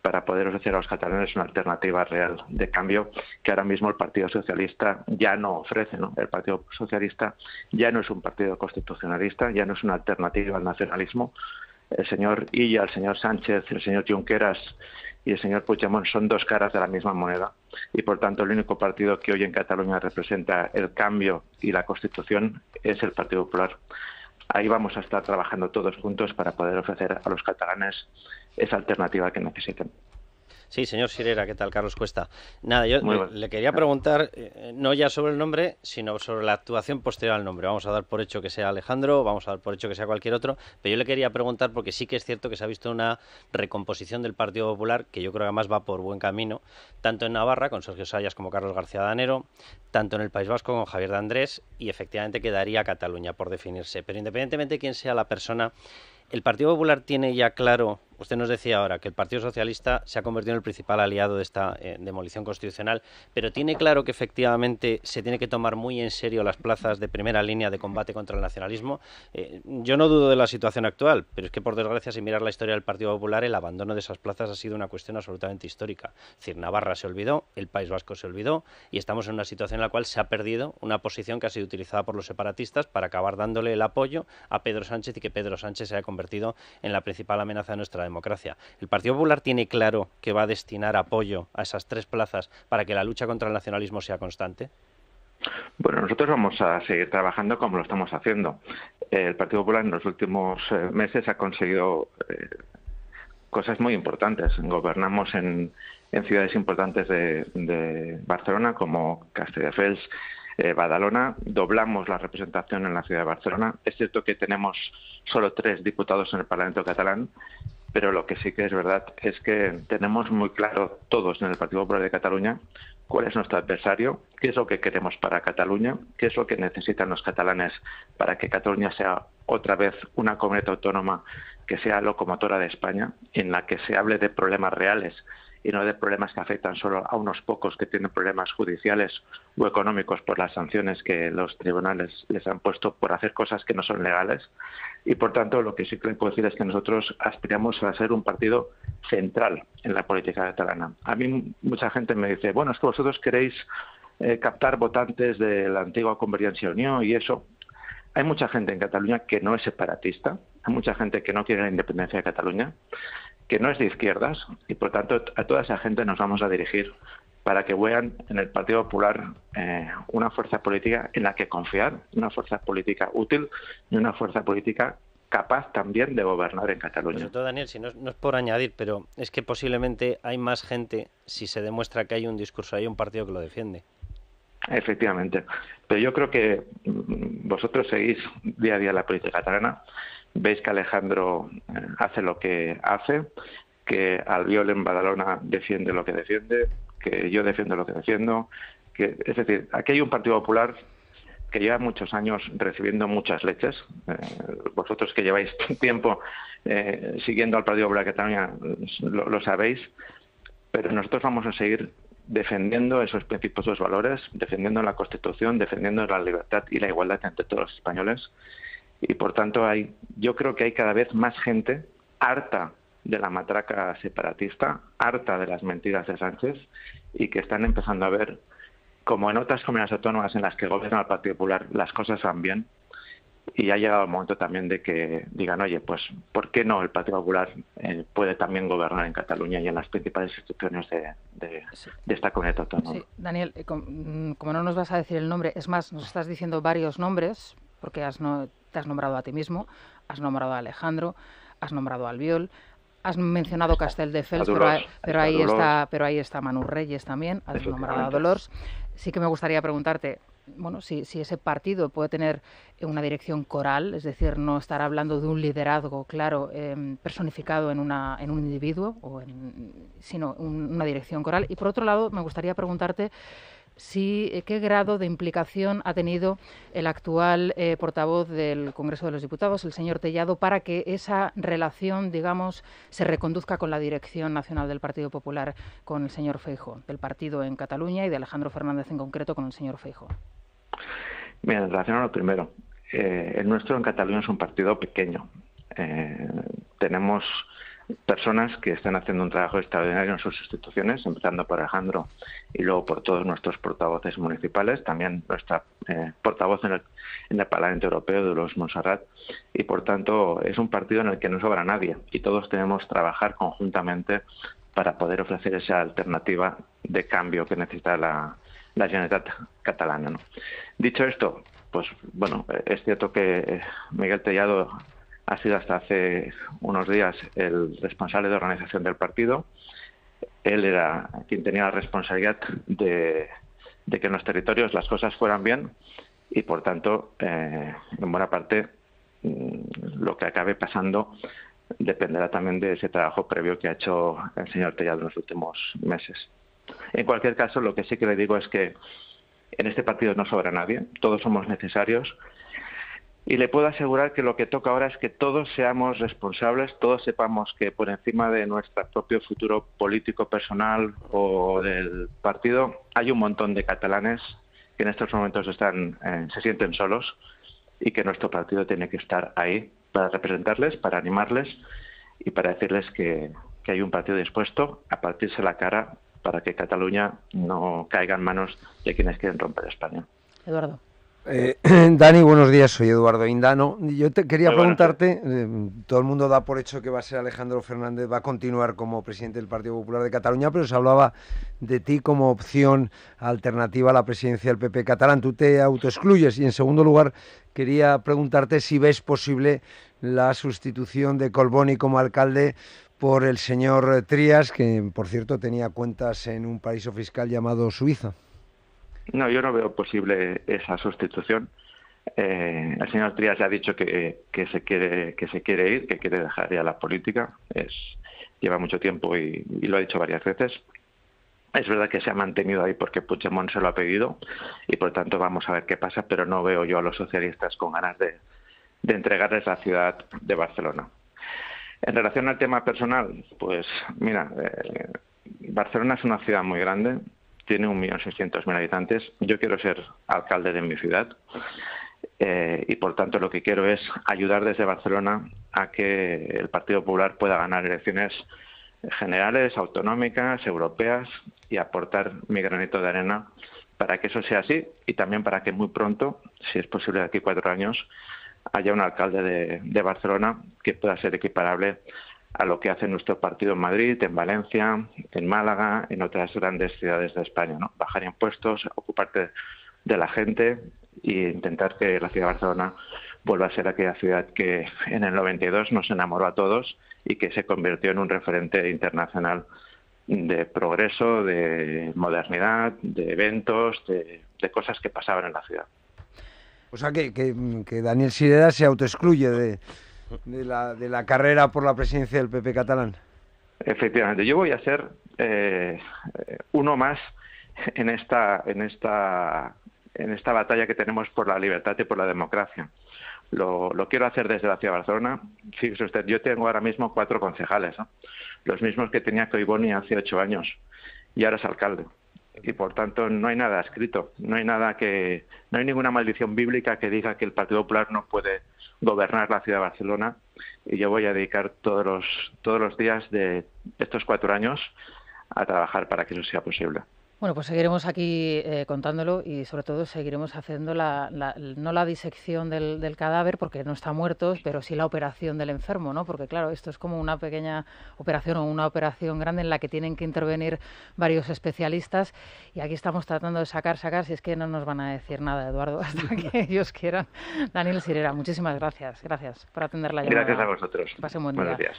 para poder ofrecer a los catalanes una alternativa real de cambio que ahora mismo el Partido Socialista ya no ofrece. ¿no? El Partido Socialista ya no es un partido constitucionalista, ya no es una alternativa al nacionalismo. El señor Illa, el señor Sánchez, el señor Junqueras y el señor Puigdemont son dos caras de la misma moneda y por tanto el único partido que hoy en Cataluña representa el cambio y la Constitución es el Partido Popular. Ahí vamos a estar trabajando todos juntos para poder ofrecer a los catalanes esa alternativa que necesiten. Sí, señor Sirera, ¿qué tal? Carlos Cuesta. Nada, yo le, quería preguntar, eh, no ya sobre el nombre, sino sobre la actuación posterior al nombre. Vamos a dar por hecho que sea Alejandro, vamos a dar por hecho que sea cualquier otro, pero yo le quería preguntar porque sí que es cierto que se ha visto una recomposición del Partido Popular, que yo creo que además va por buen camino, tanto en Navarra, con Sergio Sayas como Carlos García Danero, tanto en el País Vasco con Javier de Andrés, y efectivamente quedaría Cataluña por definirse. Pero independientemente de quién sea la persona, ¿el Partido Popular tiene ya claro Usted nos decía ahora que el Partido Socialista se ha convertido en el principal aliado de esta eh, demolición constitucional, pero tiene claro que efectivamente se tiene que tomar muy en serio las plazas de primera línea de combate contra el nacionalismo. Eh, yo no dudo de la situación actual, pero es que por desgracia, si mirar la historia del Partido Popular, el abandono de esas plazas ha sido una cuestión absolutamente histórica. Es decir, Navarra se olvidó, el País Vasco se olvidó y estamos en una situación en la cual se ha perdido una posición que ha sido utilizada por los separatistas para acabar dándole el apoyo a Pedro Sánchez y que Pedro Sánchez se haya convertido en la principal amenaza de nuestra democracia. El Partido Popular tiene claro que va a destinar apoyo a esas tres plazas para que la lucha contra el nacionalismo sea constante. Bueno, nosotros vamos a seguir trabajando como lo estamos haciendo. Eh, el Partido Popular en los últimos eh, meses ha conseguido eh, cosas muy importantes. Gobernamos en, ciudades importantes de, Barcelona como Castelldefels, Badalona, doblamos la representación en la ciudad de Barcelona. Es cierto que tenemos solo tres diputados en el Parlamento catalán, pero lo que sí que es verdad es que tenemos muy claro todos en el Partido Popular de Cataluña cuál es nuestro adversario, qué es lo que queremos para Cataluña, qué es lo que necesitan los catalanes para que Cataluña sea otra vez una comunidad autónoma que sea locomotora de España, en la que se hable de problemas reales y no de problemas que afectan solo a unos pocos que tienen problemas judiciales o económicos por las sanciones que los tribunales les han puesto por hacer cosas que no son legales. Y por tanto, lo que sí que puedo decir es que nosotros aspiramos a ser un partido central en la política catalana. A mí mucha gente me dice, bueno, es que vosotros queréis eh, captar votantes de la antigua Convergencia Unión y eso. Hay mucha gente en Cataluña que no es separatista, hay mucha gente que no quiere la independencia de Cataluña que no es de izquierdas y por tanto a toda esa gente nos vamos a dirigir para que vean en el Partido Popular eh, una fuerza política en la que confiar, una fuerza política útil y una fuerza política capaz también de gobernar en pues Cataluña. Sobre todo, Daniel, si no, no, es por añadir, pero es que posiblemente hay más gente si se demuestra que hay un discurso, hay un partido que lo defiende. Efectivamente. Pero yo creo que mm, vosotros seguís día a día la política catalana Veis que Alejandro eh, hace lo que hace, que Albiol en Badalona defiende lo que defiende, que yo defiendo lo que defiendo. Que, es decir, aquí hay un Partido Popular que lleva muchos años recibiendo muchas leches. Eh, vosotros que lleváis [LAUGHS] tiempo eh, siguiendo al Partido Popular de Cataluña lo, lo, sabéis, pero nosotros vamos a seguir defendiendo esos principios, esos valores, defendiendo la Constitución, defendiendo la libertad y la igualdad entre todos los españoles y por tanto hay, yo creo que hay cada vez más gente harta de la matraca separatista, harta de las mentiras de Sánchez y que están empezando a ver, como en otras comunidades autónomas en las que gobierna el Partido Popular, las cosas van bien y ha llegado el momento también de que digan, oye, pues ¿por qué no el Partido Popular eh, puede también gobernar en Cataluña y en las principales instituciones de, esta comunidad autónoma? Sí, Daniel, eh, mm, como no nos vas a decir el nombre, es más, nos estás diciendo varios nombres, porque has no, has nombrado a ti mismo, has nombrado a Alejandro, has nombrado a Albiol, has mencionado Castel de Fels, pero, ahí está, pero ahí está Manu Reyes también, has nombrado a Dolores. Sí que me gustaría preguntarte, bueno, si, ese partido puede tener una dirección coral, es decir, no estar hablando de un liderazgo, claro, em, personificado en, un individuo, sino una dirección coral. Y por otro lado, me gustaría preguntarte Sí, eh, qué grado de implicación ha tenido el actual eh, portavoz del Congreso de los Diputados, el señor Tellado, para que esa relación, digamos, se reconduzca con la dirección nacional del Partido Popular, con el señor Feijo, del partido en Cataluña y de Alejandro Fernández en concreto con el señor Feijo. Mira, en relación a lo primero, eh, el nuestro en Cataluña es un partido pequeño. tenemos personas que están haciendo un trabajo extraordinario en sus instituciones, empezando por Alejandro y luego por todos nuestros portavoces municipales, también nuestra eh, portavoz en el, Parlamento Europeo de los Monserrat, y por tanto es un partido en el que no sobra nadie y todos tenemos que trabajar conjuntamente para poder ofrecer esa alternativa de cambio que necesita la, la catalana. Dicho esto, pues bueno, es cierto que eh, Miguel Tellado ha sido hasta hace unos días el responsable de organización del partido. Él era quien tenía la responsabilidad de, que en los territorios las cosas fueran bien y, por tanto, eh, en buena parte mm, lo que acabe pasando dependerá también de ese trabajo previo que ha hecho el señor Tellado en los últimos meses. En cualquier caso, lo que sí que le digo es que en este partido no sobra nadie, todos somos necesarios y le puedo asegurar que lo que toca ahora es que todos seamos responsables, todos sepamos que por encima de nuestro propio futuro político, personal o del partido, hay un montón de catalanes que en estos momentos están, eh, se sienten solos y que nuestro partido tiene que estar ahí para representarles, para animarles y para decirles que, que hay un partido dispuesto a partirse la cara para que Cataluña no caiga en manos de quienes quieren romper España. Eduardo. Eh, [CLEARS THROAT] Dani, buenos días, soy Eduardo Indano. Yo te quería preguntarte, eh, todo el mundo da por hecho que va a ser Alejandro Fernández, va a continuar como presidente del Partido Popular de Cataluña, pero se hablaba de ti como opción alternativa a la presidencia del PP catalán. Tú te autoexcluyes y en segundo lugar quería preguntarte si ves posible la sustitución de Colboni como alcalde por el señor Trías, que por cierto tenía cuentas en un paraíso fiscal llamado Suiza. No, yo no veo posible esa sustitución. Eh, el señor Trias ya ha dicho que, que, se quiere que se quiere ir, que quiere dejar ya la política. Es lleva mucho tiempo y, lo ha dicho varias veces. Es verdad que se ha mantenido ahí porque Puigdemont se lo ha pedido y por tanto vamos a ver qué pasa, pero no veo yo a los socialistas con ganas de, de entregarles la ciudad de Barcelona. En relación al tema personal, pues mira, eh, Barcelona es una ciudad muy grande, tiene 1.600.000 habitantes. Yo quiero ser alcalde de mi ciudad eh, y por tanto lo que quiero es ayudar desde Barcelona a que el Partido Popular pueda ganar elecciones generales, autonómicas, europeas y aportar mi granito de arena para que eso sea así y también para que muy pronto, si es posible de aquí cuatro años, haya un alcalde de, de Barcelona que pueda ser equiparable a lo que hace nuestro partido en Madrid, en Valencia, en Málaga, en otras grandes ciudades de España, ¿no? Bajar impuestos, ocuparte de la gente e intentar que la ciudad de Barcelona vuelva a ser aquella ciudad que en el 92 nos enamoró a todos y que se convirtió en un referente internacional de progreso, de modernidad, de eventos, de, cosas que pasaban en la ciudad. O sea que, que, Daniel Sireda se autoexcluye de, de la, de la carrera por la presidencia del PP catalán. Efectivamente, yo voy a ser eh, uno más en esta, en, esta, en esta batalla que tenemos por la libertad y por la democracia. Lo, quiero hacer desde la ciudad de Barcelona. Fíjese usted, yo tengo ahora mismo cuatro concejales, los mismos que tenía Coiboni hace ocho años, y ahora es alcalde. Y por tanto, no hay nada escrito, no hay nada que, no hay ninguna maldición bíblica que diga que el Partido Popular no puede gobernar la ciudad de Barcelona y yo voy a dedicar todos los, todos los días de estos cuatro años a trabajar para que eso sea posible. Bueno, pues seguiremos aquí eh, contándolo y sobre todo seguiremos haciendo la, no la disección del, cadáver porque no está muerto, pero sí la operación del enfermo, ¿no? Porque claro, esto es como una pequeña operación o una operación grande en la que tienen que intervenir varios especialistas y aquí estamos tratando de sacar, sacar, si es que no nos van a decir nada, Eduardo, [LAUGHS] hasta que [LAUGHS] ellos quieran. Daniel Sirera, muchísimas gracias. Gracias por atender la llamada. Gracias a vosotros. Pase un buen día.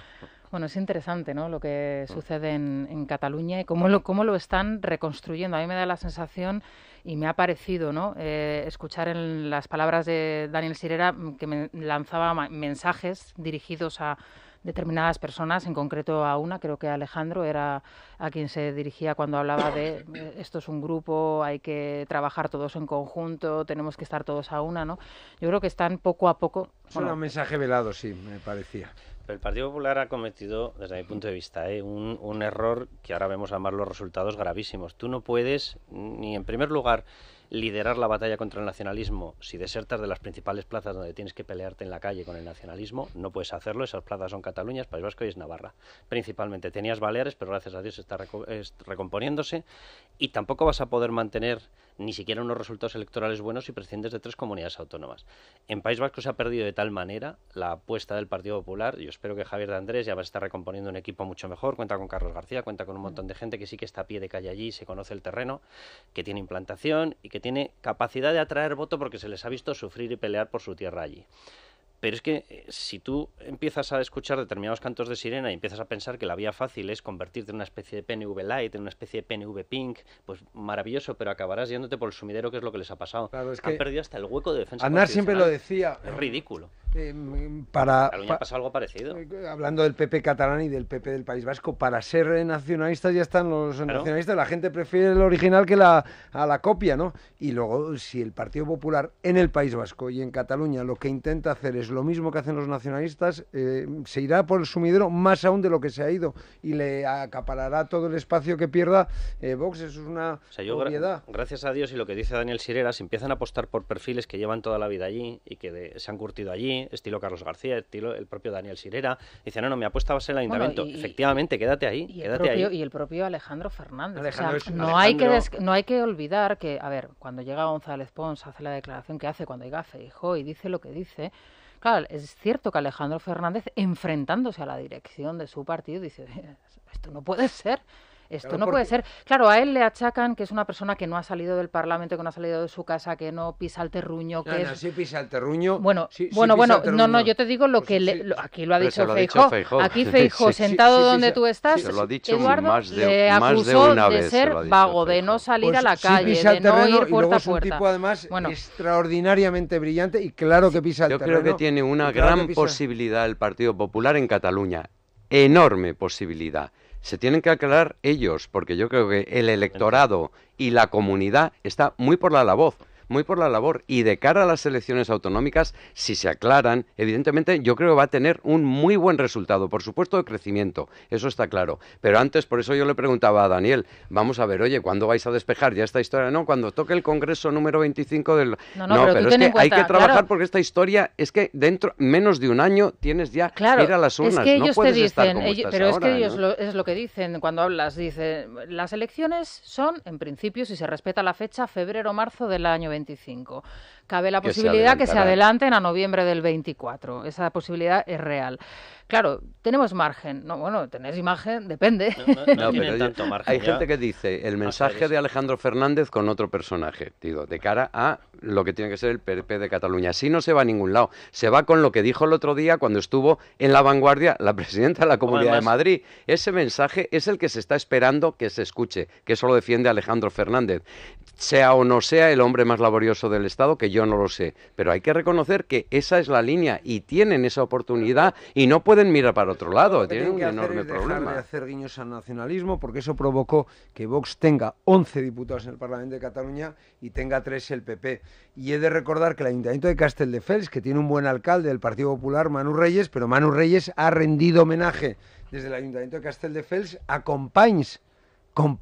Bueno, es interesante ¿no? lo que mm. sucede en, Cataluña y cómo lo, cómo lo están reconstruyendo. A mí me da la sensación y me ha parecido ¿no? Eh, escuchar en las palabras de Daniel Sirera mm, que lanzaba mensajes dirigidos a determinadas personas, en concreto a una, creo que Alejandro era a quien se dirigía cuando hablaba de eh, esto es un grupo, hay que trabajar todos en conjunto, tenemos que estar todos a una, ¿no? Yo creo que están poco a poco. Es un mensaje velado, sí, me parecía. El Partido Popular ha cometido, desde mi punto de vista, eh, un, error que ahora vemos además los resultados gravísimos. Tú no puedes, ni en primer lugar, liderar la batalla contra el nacionalismo si desertas de las principales plazas donde tienes que pelearte en la calle con el nacionalismo. No puedes hacerlo. Esas plazas son Cataluña, País Vasco y es Navarra. Principalmente tenías Baleares, pero gracias a Dios está recomponiéndose. Y tampoco vas a poder mantener ni siquiera unos resultados electorales buenos y presidentes de tres comunidades autónomas. En País Vasco se ha perdido de tal manera la apuesta del Partido Popular. Yo espero que Javier de Andrés ya va a estar recomponiendo un equipo mucho mejor. Cuenta con Carlos García, cuenta con un montón de gente que sí que está a pie de calle allí, se conoce el terreno, que tiene implantación y que tiene capacidad de atraer voto porque se les ha visto sufrir y pelear por su tierra allí. Pero es que eh, si tú empiezas a escuchar determinados cantos de sirena y empiezas a pensar que la vía fácil es convertirte en una especie de PNV Light, en una especie de PNV Pink, pues maravilloso, pero acabarás yéndote por el sumidero, que es lo que les ha pasado. Claro, Han perdido hasta el hueco de defensa. Andar siempre lo decía. Es ridículo. Em, em, para, algo parecido. Eh, hablando del PP catalán y del PP del País Vasco, para ser nacionalistas ya están los nacionalistas, la gente prefiere el original que la, a la copia, ¿no? Y luego, si el Partido Popular en el País Vasco y en Cataluña lo que intenta hacer es lo mismo que hacen los nacionalistas, eh, se irá por el sumidero más aún de lo que se ha ido y le acaparará todo el espacio que pierda eh, Vox. es una o gracias a Dios y lo que dice Daniel Sirera, se empiezan a apostar por perfiles que llevan toda la vida allí y que se han curtido allí estilo Carlos García, estilo el propio Daniel Sirera. Dice, no, no, me apuesta a ser el ayuntamiento. Efectivamente, quédate ahí, y el propio, Alejandro Fernández. no, Hay que no hay que olvidar que, a ver, cuando llega González Pons, hace la declaración que hace, cuando llega Feijó y dice lo que dice... Claro, es cierto que Alejandro Fernández, enfrentándose a la dirección de su partido, dice, esto no puede ser. Esto no puede ser. Claro, a él le achacan que es una persona que no ha salido del Parlamento, que no ha salido de su casa, que no pisa el terruño. Que es... pisa el terruño. Bueno, bueno, bueno no, no, yo te digo lo que aquí lo ha dicho, feijóo Aquí [LAUGHS] Feijó, sentado donde tú estás, lo ha dicho Eduardo más de, le acusó más de, una vez, de ser vago, de no salir pues a la calle, de no ir puerta a puerta. tipo además extraordinariamente brillante y claro que pisa el terruño. Yo creo que tiene una gran posibilidad el Partido Popular en Cataluña. Enorme posibilidad se tienen que aclarar ellos, porque yo creo que el electorado y la comunidad está muy por la, la voz muy por la labor. Y de cara a las elecciones autonómicas, si se aclaran, evidentemente yo creo que va a tener un muy buen resultado, por supuesto de crecimiento, eso está claro. Pero antes, por eso yo le preguntaba a Daniel, vamos a ver, oye, ¿cuándo vais a despejar ya esta historia? No, cuando toque el Congreso número 25 del... No, no, pero, es que hay que trabajar porque esta historia es que dentro, menos de un año, tienes ya claro, ir a las urnas. no puedes te dicen, estar como pero es que ellos lo, es lo que dicen cuando hablas, dicen, las elecciones son, en principio, si se respeta la fecha, febrero-marzo del año 25 cabe la posibilidad que se adelanten a noviembre del 24. Esa posibilidad es real. Claro, tenemos margen. No, bueno, tenés imagen, depende. [LAUGHS] Hay gente que dice el mensaje de Alejandro Fernández con otro personaje, digo, de cara a lo que tiene que ser el PP de Cataluña. Así no se va a ningún lado. Se va con lo que dijo el otro día cuando estuvo en la vanguardia la [LAUGHS] presidenta de la Comunidad de Madrid. Ese mensaje es el que se está esperando que se escuche, que eso lo defiende Alejandro Fernández. Sea o no sea el hombre más laborioso del Estado, que yo yo no lo sé. Pero hay que reconocer que esa es la línea y tienen esa oportunidad y no pueden mirar para otro lado. Tienen un enorme problema. De hacer guiños al nacionalismo porque eso provocó que Vox tenga 11 diputados en el Parlamento de Cataluña y tenga 3 el PP. Y he de recordar que el Ayuntamiento de Castelldefels, que tiene un buen alcalde del Partido Popular, Manu Reyes, pero Manu Reyes ha rendido homenaje desde el Ayuntamiento de Castelldefels a Compañes, con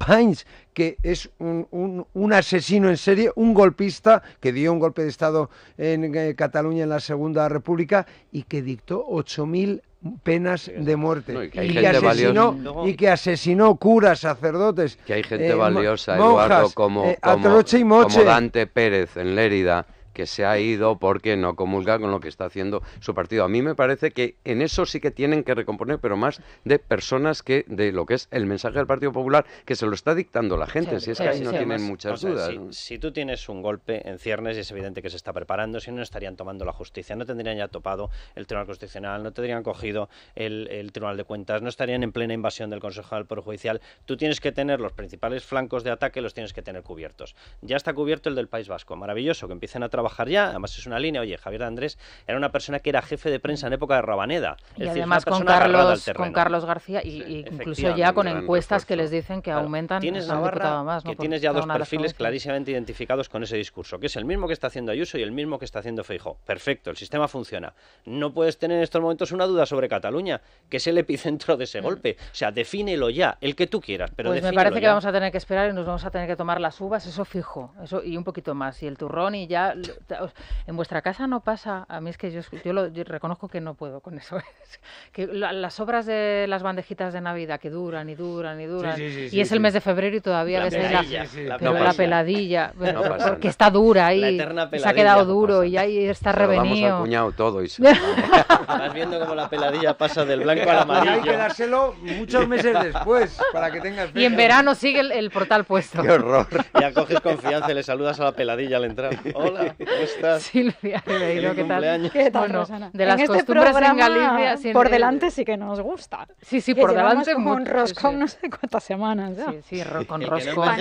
que es un, asesino en serie, un golpista que dio un golpe de Estado en eh, Cataluña en la Segunda República y que dictó 8.000 penas de muerte y, que asesinó, curas, sacerdotes. Que hay gente valiosa, eh, monjas, como, eh, como Dante Pérez en Lérida que se ha ido porque no comulga con lo que está haciendo su partido. A mí me parece que en eso sí que tienen que recomponer, pero más de personas que de lo que es el mensaje del Partido Popular, que se lo está dictando la gente. si es que ahí no tienen muchas dudas. Si, tú tienes un golpe en ciernes, y es evidente que se está preparando, si no estarían tomando la justicia, no tendrían ya topado el Tribunal Constitucional, no tendrían cogido el, el Tribunal de Cuentas, no estarían en plena invasión del Consejo del Poder Judicial. Tú tienes que tener los principales flancos de ataque, los tienes que tener cubiertos. Ya está cubierto el del País Vasco. Maravilloso que empiecen a trabajar bajar ya. Además, es una línea. Oye, Javier Andrés era una persona que era jefe de prensa en época de Rabaneda. Y además con, Carlos, con Carlos García, y, incluso ya con encuestas que les dicen que aumentan. Tienes más, ¿no? que tienes ya dos perfiles clarísimamente identificados con ese discurso, que es el mismo que está haciendo Ayuso y el mismo que está haciendo Feijo. Perfecto, el sistema funciona. No puedes tener en estos momentos una duda sobre Cataluña, que es el epicentro de ese mm. golpe. O sea, defínelo ya, el que tú quieras, pero pues me parece que vamos a tener que esperar y nos vamos a tener que tomar las uvas, eso fijo, eso y un poquito más, y el turrón y ya en vuestra casa no pasa, a mí es que yo, yo, reconozco que no puedo con eso, las obras de las bandejitas de Navidad que duran y duran y duran, y es el mes de febrero y todavía la peladilla, la, la peladilla [LAUGHS] porque está dura y, se ha quedado duro y ahí está revenido. Vamos puñado todo [LAUGHS] viendo cómo la peladilla pasa del blanco al amarillo. Hay que dárselo muchos meses después para que tengas... Y en verano sigue el, portal puesto. ¡Qué horror! Ya coges confianza y le saludas a la peladilla al entrar. Hola. ¿Cómo estás? Silvia Ribeiro, ¿qué tal? ¿Qué tal, bueno, De las este costumbres en Galicia... por delante sí que nos gusta. Sí, sí, por delante... como un roscón no sé cuántas semanas ya. Sí, sí, con roscón. hoy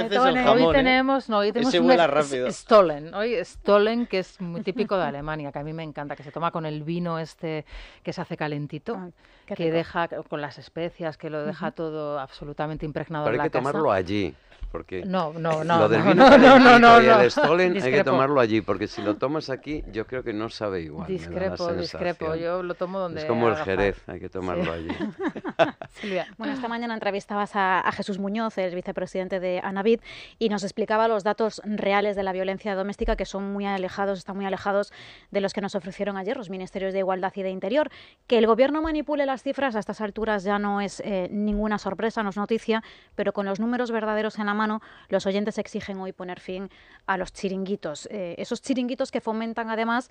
¿eh? tenemos... No, hoy tenemos Ese vuela rápido. Stollen. Hoy Stollen, que es muy típico de Alemania, que a mí me encanta, que se toma con el vino este que se hace calentito, ah, que deja con las especias, que lo deja todo absolutamente impregnado Pero en la hay que tomarlo allí porque no, no, eh, no, lo del vino no, no, no, no, Stolen hay que tomarlo allí, porque si lo tomas aquí, yo creo que no sabe igual. Discrepo, discrepo, yo lo tomo donde... Es como el Jerez, hay que tomarlo allí. [LAUGHS] Silvia. Bueno, esta mañana entrevistabas a, Jesús Muñoz, el vicepresidente de Anavid, y nos explicaba los datos reales de la violencia doméstica, que son muy alejados, están muy alejados de los que nos ofrecieron ayer los ministerios de Igualdad y de Interior. Que el gobierno manipule las cifras a estas alturas ya no es eh, ninguna sorpresa, no es noticia, pero con los números verdaderos en la mano, los oyentes exigen hoy poner fin a los chiringuitos. Eh, esos chiringuitos que fomentan además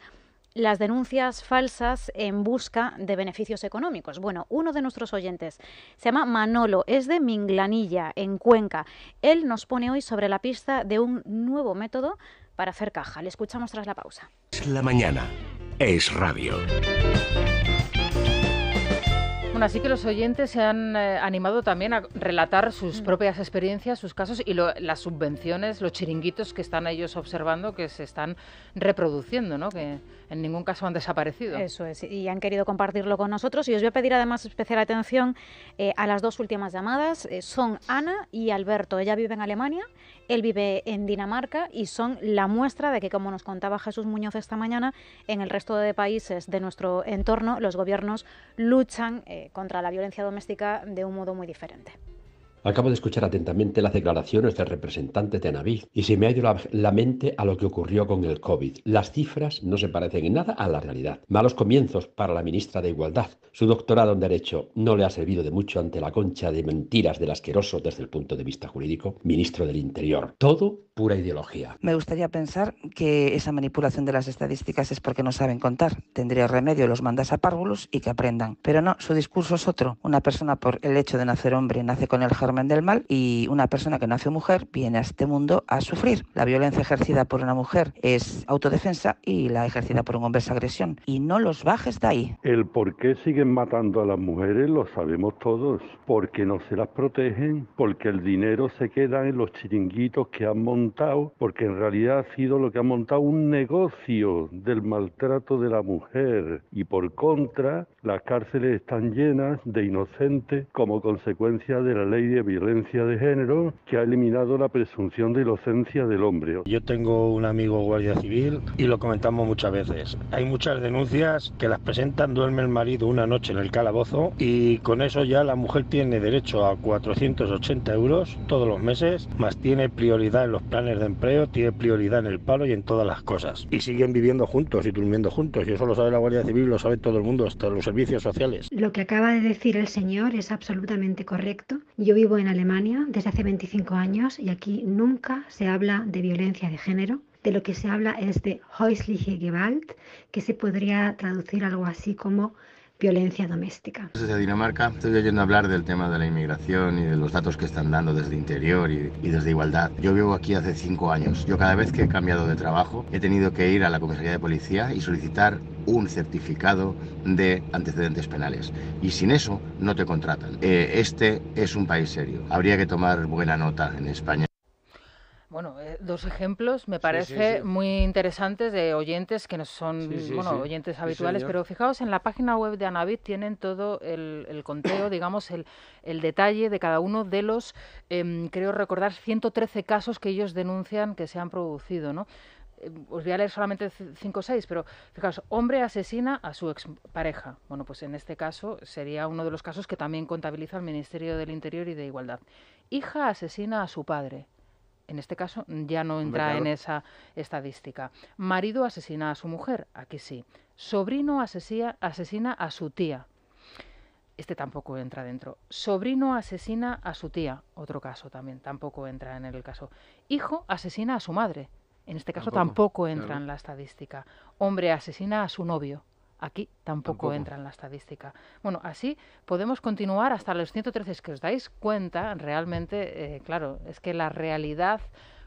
las denuncias falsas en busca de beneficios económicos. Bueno, uno de nuestros oyentes se llama Manolo, es de Minglanilla, en Cuenca. Él nos pone hoy sobre la pista de un nuevo método para hacer caja. Le escuchamos tras la pausa. La mañana es radio. Bueno, así que los oyentes se han eh, animado también a relatar sus mm. propias experiencias, sus casos y las subvenciones, los chiringuitos que están ellos observando que se están reproduciendo, ¿no? Que en ningún caso han desaparecido. Eso es, y han querido compartirlo con nosotros. Y os voy a pedir además especial atención eh, a las dos últimas llamadas. Eh, son Ana y Alberto. Ella vive en Alemania, él vive en Dinamarca y son la muestra de que, como nos contaba Jesús Muñoz esta mañana, en el resto de países de nuestro entorno los gobiernos luchan eh, contra la violencia doméstica de un modo muy diferente. Acabo de escuchar atentamente las declaraciones del representante de Navid y se me ha ido la, la, mente a lo que ocurrió con el COVID. Las cifras no se parecen en nada a la realidad. Malos comienzos para la ministra de Igualdad. Su doctorado en Derecho no le ha servido de mucho ante la concha de mentiras del asqueroso desde el punto de vista jurídico, ministro del Interior. Todo pura ideología. Me gustaría pensar que esa manipulación de las estadísticas es porque no saben contar. Tendría remedio, los mandas a párvulos y que aprendan. Pero no, su discurso es otro. Una persona por el hecho de nacer hombre nace con el germen del mal y una persona que nace mujer viene a este mundo a sufrir. La violencia ejercida por una mujer es autodefensa y la ejercida por un hombre es agresión. Y no los bajes de ahí. El por qué siguen matando a las mujeres lo sabemos todos. Porque no se las protegen, porque el dinero se queda en los chiringuitos que han montado porque en realidad ha sido lo que ha montado un negocio del maltrato de la mujer y por contra las cárceles están llenas de inocentes como consecuencia de la ley de violencia de género que ha eliminado la presunción de inocencia del hombre. Yo tengo un amigo guardia civil y lo comentamos muchas veces. Hay muchas denuncias que las presentan, duerme el marido una noche en el calabozo y con eso ya la mujer tiene derecho a 480 euros todos los meses, más tiene prioridad en los planes de empleo, tiene prioridad en el paro y en todas las cosas. Y siguen viviendo juntos y durmiendo juntos. Y eso lo sabe la Guardia Civil, lo sabe todo el mundo, hasta los servicios sociales. Lo que acaba de decir el señor es absolutamente correcto. Yo vivo en Alemania desde hace 25 años y aquí nunca se habla de violencia de género de lo que se habla es de häusliche Gewalt, que se podría traducir algo así como violencia doméstica. Desde Dinamarca estoy oyendo hablar del tema de la inmigración y de los datos que están dando desde interior y, desde igualdad. Yo vivo aquí hace cinco años. Yo cada vez que he cambiado de trabajo he tenido que ir a la comisaría de policía y solicitar un certificado de antecedentes penales. Y sin eso no te contratan. Eh, este es un país serio. Habría que tomar buena nota en España bueno, eh, dos ejemplos me parece muy interesantes de oyentes que no son bueno, oyentes habituales, pero fijaos en la página web de ANAVID tienen todo el, conteo, [COUGHS] digamos, el, detalle de cada uno de los, em, creo recordar, 113 casos que ellos denuncian que se han producido, ¿no? Em, os voy a leer solamente 5 o 6, pero fijaos, hombre asesina a su expareja. Bueno, pues en este caso sería uno de los casos que también contabiliza el Ministerio del Interior y de Igualdad. Hija asesina a su padre en este caso ya no entra en esa estadística. Marido asesina a su mujer, aquí sí. Sobrino asesina, a su tía. Este tampoco entra dentro. Sobrino asesina a su tía, otro caso también, tampoco entra en el caso. Hijo asesina a su madre, en este caso tampoco, entra en la estadística. Hombre asesina a su novio, aquí tampoco, entra en la estadística. Bueno, así podemos continuar hasta los 113, trece. que os dais cuenta realmente, eh, claro, es que la realidad,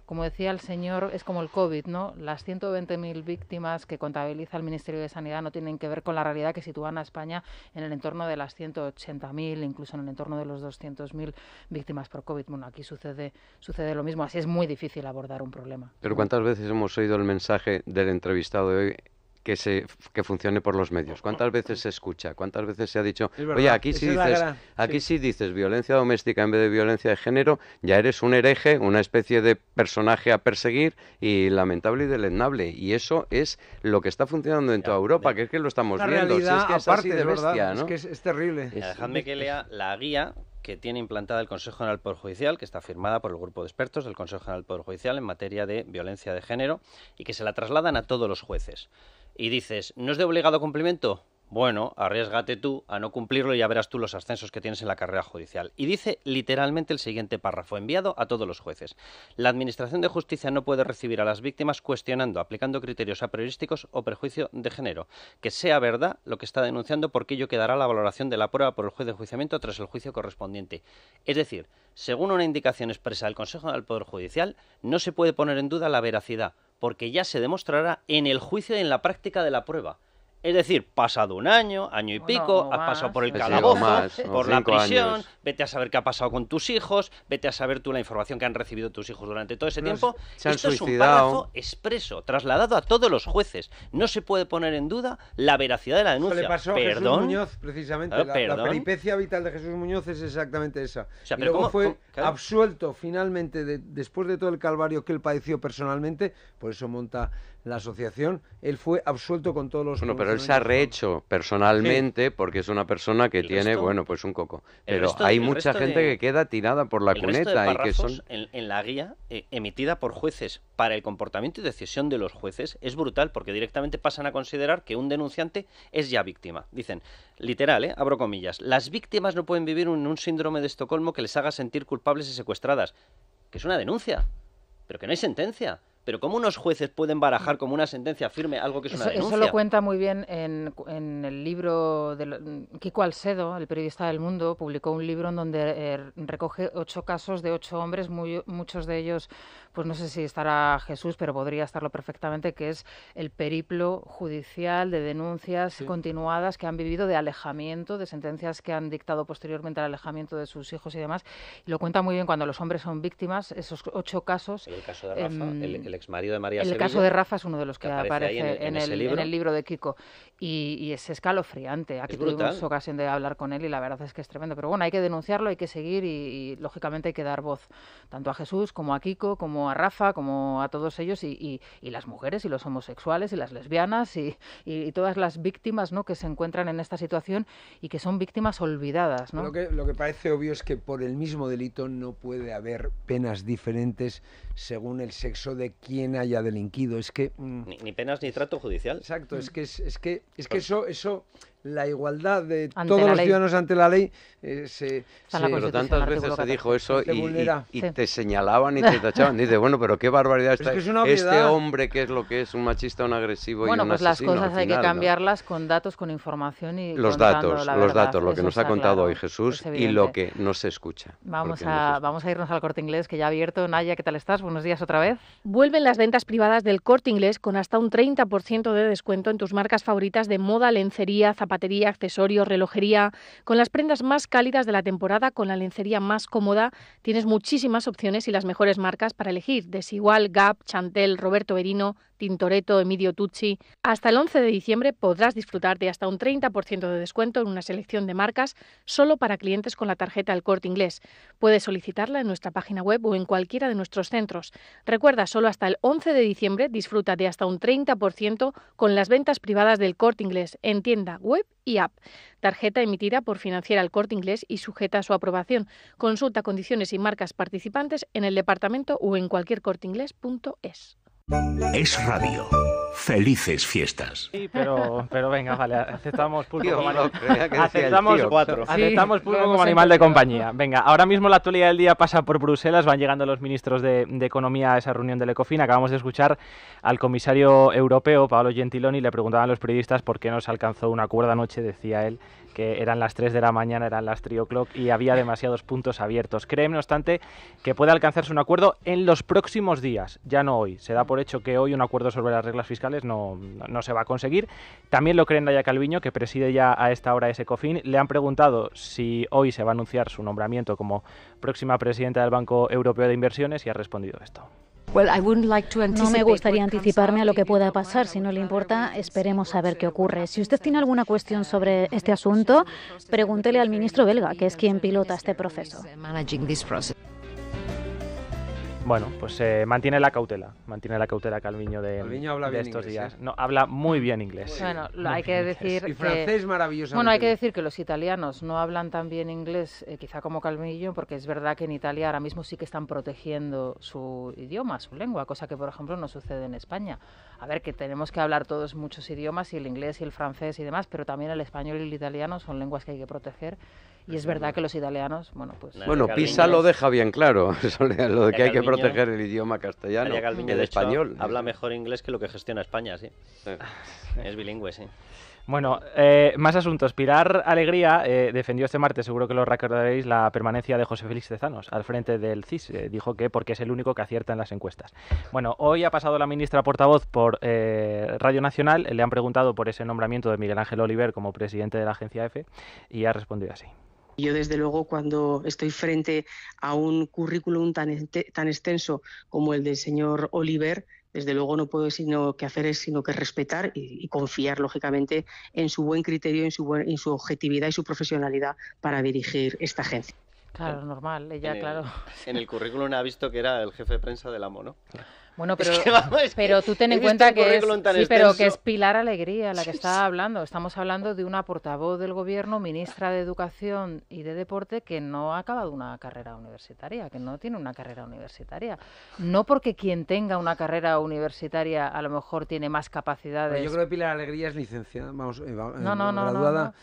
como decía el señor, es como el COVID, ¿no? Las 120.000 víctimas que contabiliza el Ministerio de Sanidad no tienen que ver con la realidad que sitúan a España en el entorno de las 180.000, incluso en el entorno de los 200.000 víctimas por COVID. Bueno, aquí sucede, sucede lo mismo, así es muy difícil abordar un problema. Pero ¿cuántas veces hemos oído el mensaje del entrevistado de hoy? que se que funcione por los medios. ¿Cuántas veces se escucha? ¿Cuántas veces se ha dicho, oye, aquí sí dices, aquí dices violencia doméstica en vez de violencia de género, ya eres un hereje, una especie de personaje a perseguir y lamentable y deleznable. Y eso es lo que está funcionando en toda Europa, que es que lo estamos viendo. Si es que aparte, de bestia, Es que es, terrible. dejadme que lea la guía que tiene implantada el Consejo General del Poder Judicial, que está firmada por el grupo de expertos del Consejo General del Poder Judicial en materia de violencia de género y que se la trasladan a todos los jueces y dices, ¿no es de obligado cumplimiento? bueno, arriesgate tú a no cumplirlo y ya verás tú los ascensos que tienes en la carrera judicial. Y dice literalmente el siguiente párrafo, enviado a todos los jueces. La Administración de Justicia no puede recibir a las víctimas cuestionando, aplicando criterios apriorísticos o prejuicio de género. Que sea verdad lo que está denunciando porque ello quedará la valoración de la prueba por el juez de juiciamiento tras el juicio correspondiente. Es decir, según una indicación expresa del Consejo del Poder Judicial, no se puede poner en duda la veracidad, porque ya se demostrará en el juicio y en la práctica de la prueba. Es decir, pasado un año, año y pico, ha has pasado por el calabozo, por la prisión, vete a saber qué ha pasado con tus hijos, vete a saber tú la información que han recibido tus hijos durante todo ese tiempo. Esto es un párrafo expreso, trasladado a todos los jueces. No se puede poner en duda la veracidad de la denuncia. le pasó A Jesús Muñoz, precisamente. la, peripecia vital de Jesús Muñoz es exactamente esa. luego fue absuelto finalmente después de todo el calvario que él padeció personalmente, por eso monta la asociación, él fue absuelto con todos los... Bueno, pero él se ha rehecho personalmente porque es una persona que tiene, bueno, pues un coco. Pero hay mucha gente que queda tirada por la cuneta y que son... En, la guía eh, emitida por jueces para el comportamiento y decisión de los jueces es brutal porque directamente pasan a considerar que un denunciante es ya víctima. Dicen, literal, ¿eh? abro comillas, las víctimas no pueden vivir en un, un síndrome de Estocolmo que les haga sentir culpables y secuestradas. Que es una denuncia, pero que no hay sentencia pero ¿cómo unos jueces pueden barajar como una sentencia firme algo que es una denuncia? Eso lo cuenta muy bien en, en el libro de mm, Kiko Alcedo, el periodista del Mundo, publicó un libro en donde eh, recoge ocho casos de ocho hombres, muchos de ellos, pues no sé si estará Jesús, pero podría estarlo perfectamente, que es el periplo judicial de denuncias continuadas que han vivido de alejamiento, de sentencias que han dictado posteriormente al alejamiento de sus hijos y demás. Y lo cuenta muy bien cuando los hombres son víctimas, esos ocho casos. El caso de Rafa, em, el ex marido de María El caso de Rafa es uno de los que, aparece, en, el, libro. de Kiko. Y, es escalofriante. Aquí tuvimos ocasión de hablar con él y la verdad es que es tremendo. Pero bueno, hay que denunciarlo, hay que seguir y, lógicamente hay que dar voz tanto a Jesús como a Kiko, como a Rafa, como a todos ellos y, las mujeres y los homosexuales y las lesbianas y, todas las víctimas ¿no? que se encuentran en esta situación y que son víctimas olvidadas. Lo, que, parece obvio es que por el mismo delito no puede haber penas diferentes según el sexo de quien haya delinquido. Es que. Mm, ni, penas ni trato judicial. Exacto, es que, es, es que, es que pues eso, eso la igualdad de todos los ciudadanos ante la ley eh, se, se pero tantas veces se dijo eso y, te señalaban y te [LAUGHS] tachaban dice bueno pero qué barbaridad está, este hombre que es lo que es un machista un agresivo bueno, y un pues las cosas hay que cambiarlas con datos con información y los datos los datos lo que nos ha contado hoy Jesús y lo que no se escucha vamos a vamos a irnos al Corte Inglés que ya ha abierto Naya qué tal estás buenos días otra vez vuelven las ventas privadas del Corte Inglés con hasta un 30% de descuento en tus marcas favoritas de moda lencería zapatillas batería, accesorios, relojería. Con las prendas más cálidas de la temporada, con la lencería más cómoda, tienes muchísimas opciones y las mejores marcas para elegir. Desigual, Gap, Chantel, Roberto Verino, Tintoretto, Emilio Tucci. Hasta el 11 de diciembre podrás disfrutar de hasta un 30% de descuento en una selección de marcas solo para clientes con la tarjeta El Corte Inglés. Puedes solicitarla en nuestra página web o en cualquiera de nuestros centros. Recuerda, solo hasta el 11 de diciembre disfruta de hasta un 30% con las ventas privadas del Corte Inglés en tienda web y app. Tarjeta emitida por Financiera al Corte Inglés y sujeta a su aprobación. Consulta condiciones y marcas participantes en el departamento o en cualquier corteinglés.es. Es radio felices fiestas. Sí, pero, venga, vale, aceptamos pulpo como, animal de compañía. Venga, ahora mismo la actualidad del día pasa por Bruselas, van llegando los ministros de, Economía a esa reunión del ECOFIN. Acabamos de escuchar al comisario europeo, Paolo Gentiloni, le preguntaban a los periodistas por qué no se alcanzó un acuerdo anoche, decía él, que eran las 3 de la mañana, eran las 3 o'clock y había demasiados puntos abiertos. Creen, no obstante, que puede alcanzarse un acuerdo en los próximos días, ya no hoy. Se da por hecho que hoy un acuerdo sobre las reglas fiscales no, se va a conseguir. También lo creen Daya Calviño, que preside ya a esta hora ese COFIN. Le han preguntado si hoy se va a anunciar su nombramiento como próxima presidenta del Banco Europeo de Inversiones y ha respondido esto. No me gustaría anticiparme a lo que pueda pasar. Si no le importa, esperemos a ver qué ocurre. Si usted tiene alguna cuestión sobre este asunto, pregúntele al ministro belga, que es quien pilota este proceso. Bueno, pues eh, mantiene la cautela, mantiene la cautela Calviño de, habla de estos días. ¿eh? No, habla muy bien inglés. Bueno, hay que decir y francés maravilloso. Bueno, hay que decir que los italianos no hablan tan bien inglés, eh, quizá como Calviño, porque es verdad que en Italia ahora mismo sí que están protegiendo su idioma, su lengua, cosa que por ejemplo no sucede en España. A ver, que tenemos que hablar todos muchos idiomas y el inglés y el francés y demás, pero también el español y el italiano son lenguas que hay que proteger y es verdad que los italianos, bueno, pues... Bueno, Pisa lo deja bien claro, [LAUGHS] lo de que hay que proteger el idioma castellano, el español. habla mejor inglés que lo que gestiona España, sí. [LAUGHS] Es bilingüe, sí. Bueno, eh, más asuntos. Pilar Alegría eh, defendió este martes, seguro que lo recordaréis, la permanencia de José Félix Cezanos al frente del CIS. Eh, dijo que porque es el único que acierta en las encuestas. Bueno, hoy ha pasado la ministra portavoz por Radio Nacional. Le han preguntado por ese nombramiento de Miguel Ángel Oliver como presidente de la agencia EFE e y ha respondido así. Y Yo, desde luego, cuando estoy frente a un currículum tan, extenso como el del señor Oliver, desde luego no puedo sino que hacer es sino que respetar y, confiar lógicamente en su buen criterio, en su, objetividad y su profesionalidad para dirigir esta agencia. Claro, normal, ella, en el, claro. En el currículum ha visto que era el jefe de prensa de la ¿no? Bueno, pero, pero tú ten en este cuenta que es, pero que es Pilar Alegría la que está hablando. Estamos hablando de una portavoz del gobierno, ministra de Educación y de Deporte, que no ha acabado una carrera universitaria, que no tiene una carrera universitaria. No porque quien tenga una carrera universitaria a lo mejor tiene más capacidades. Pues yo creo que Pilar Alegría es licenciada, vamos, graduada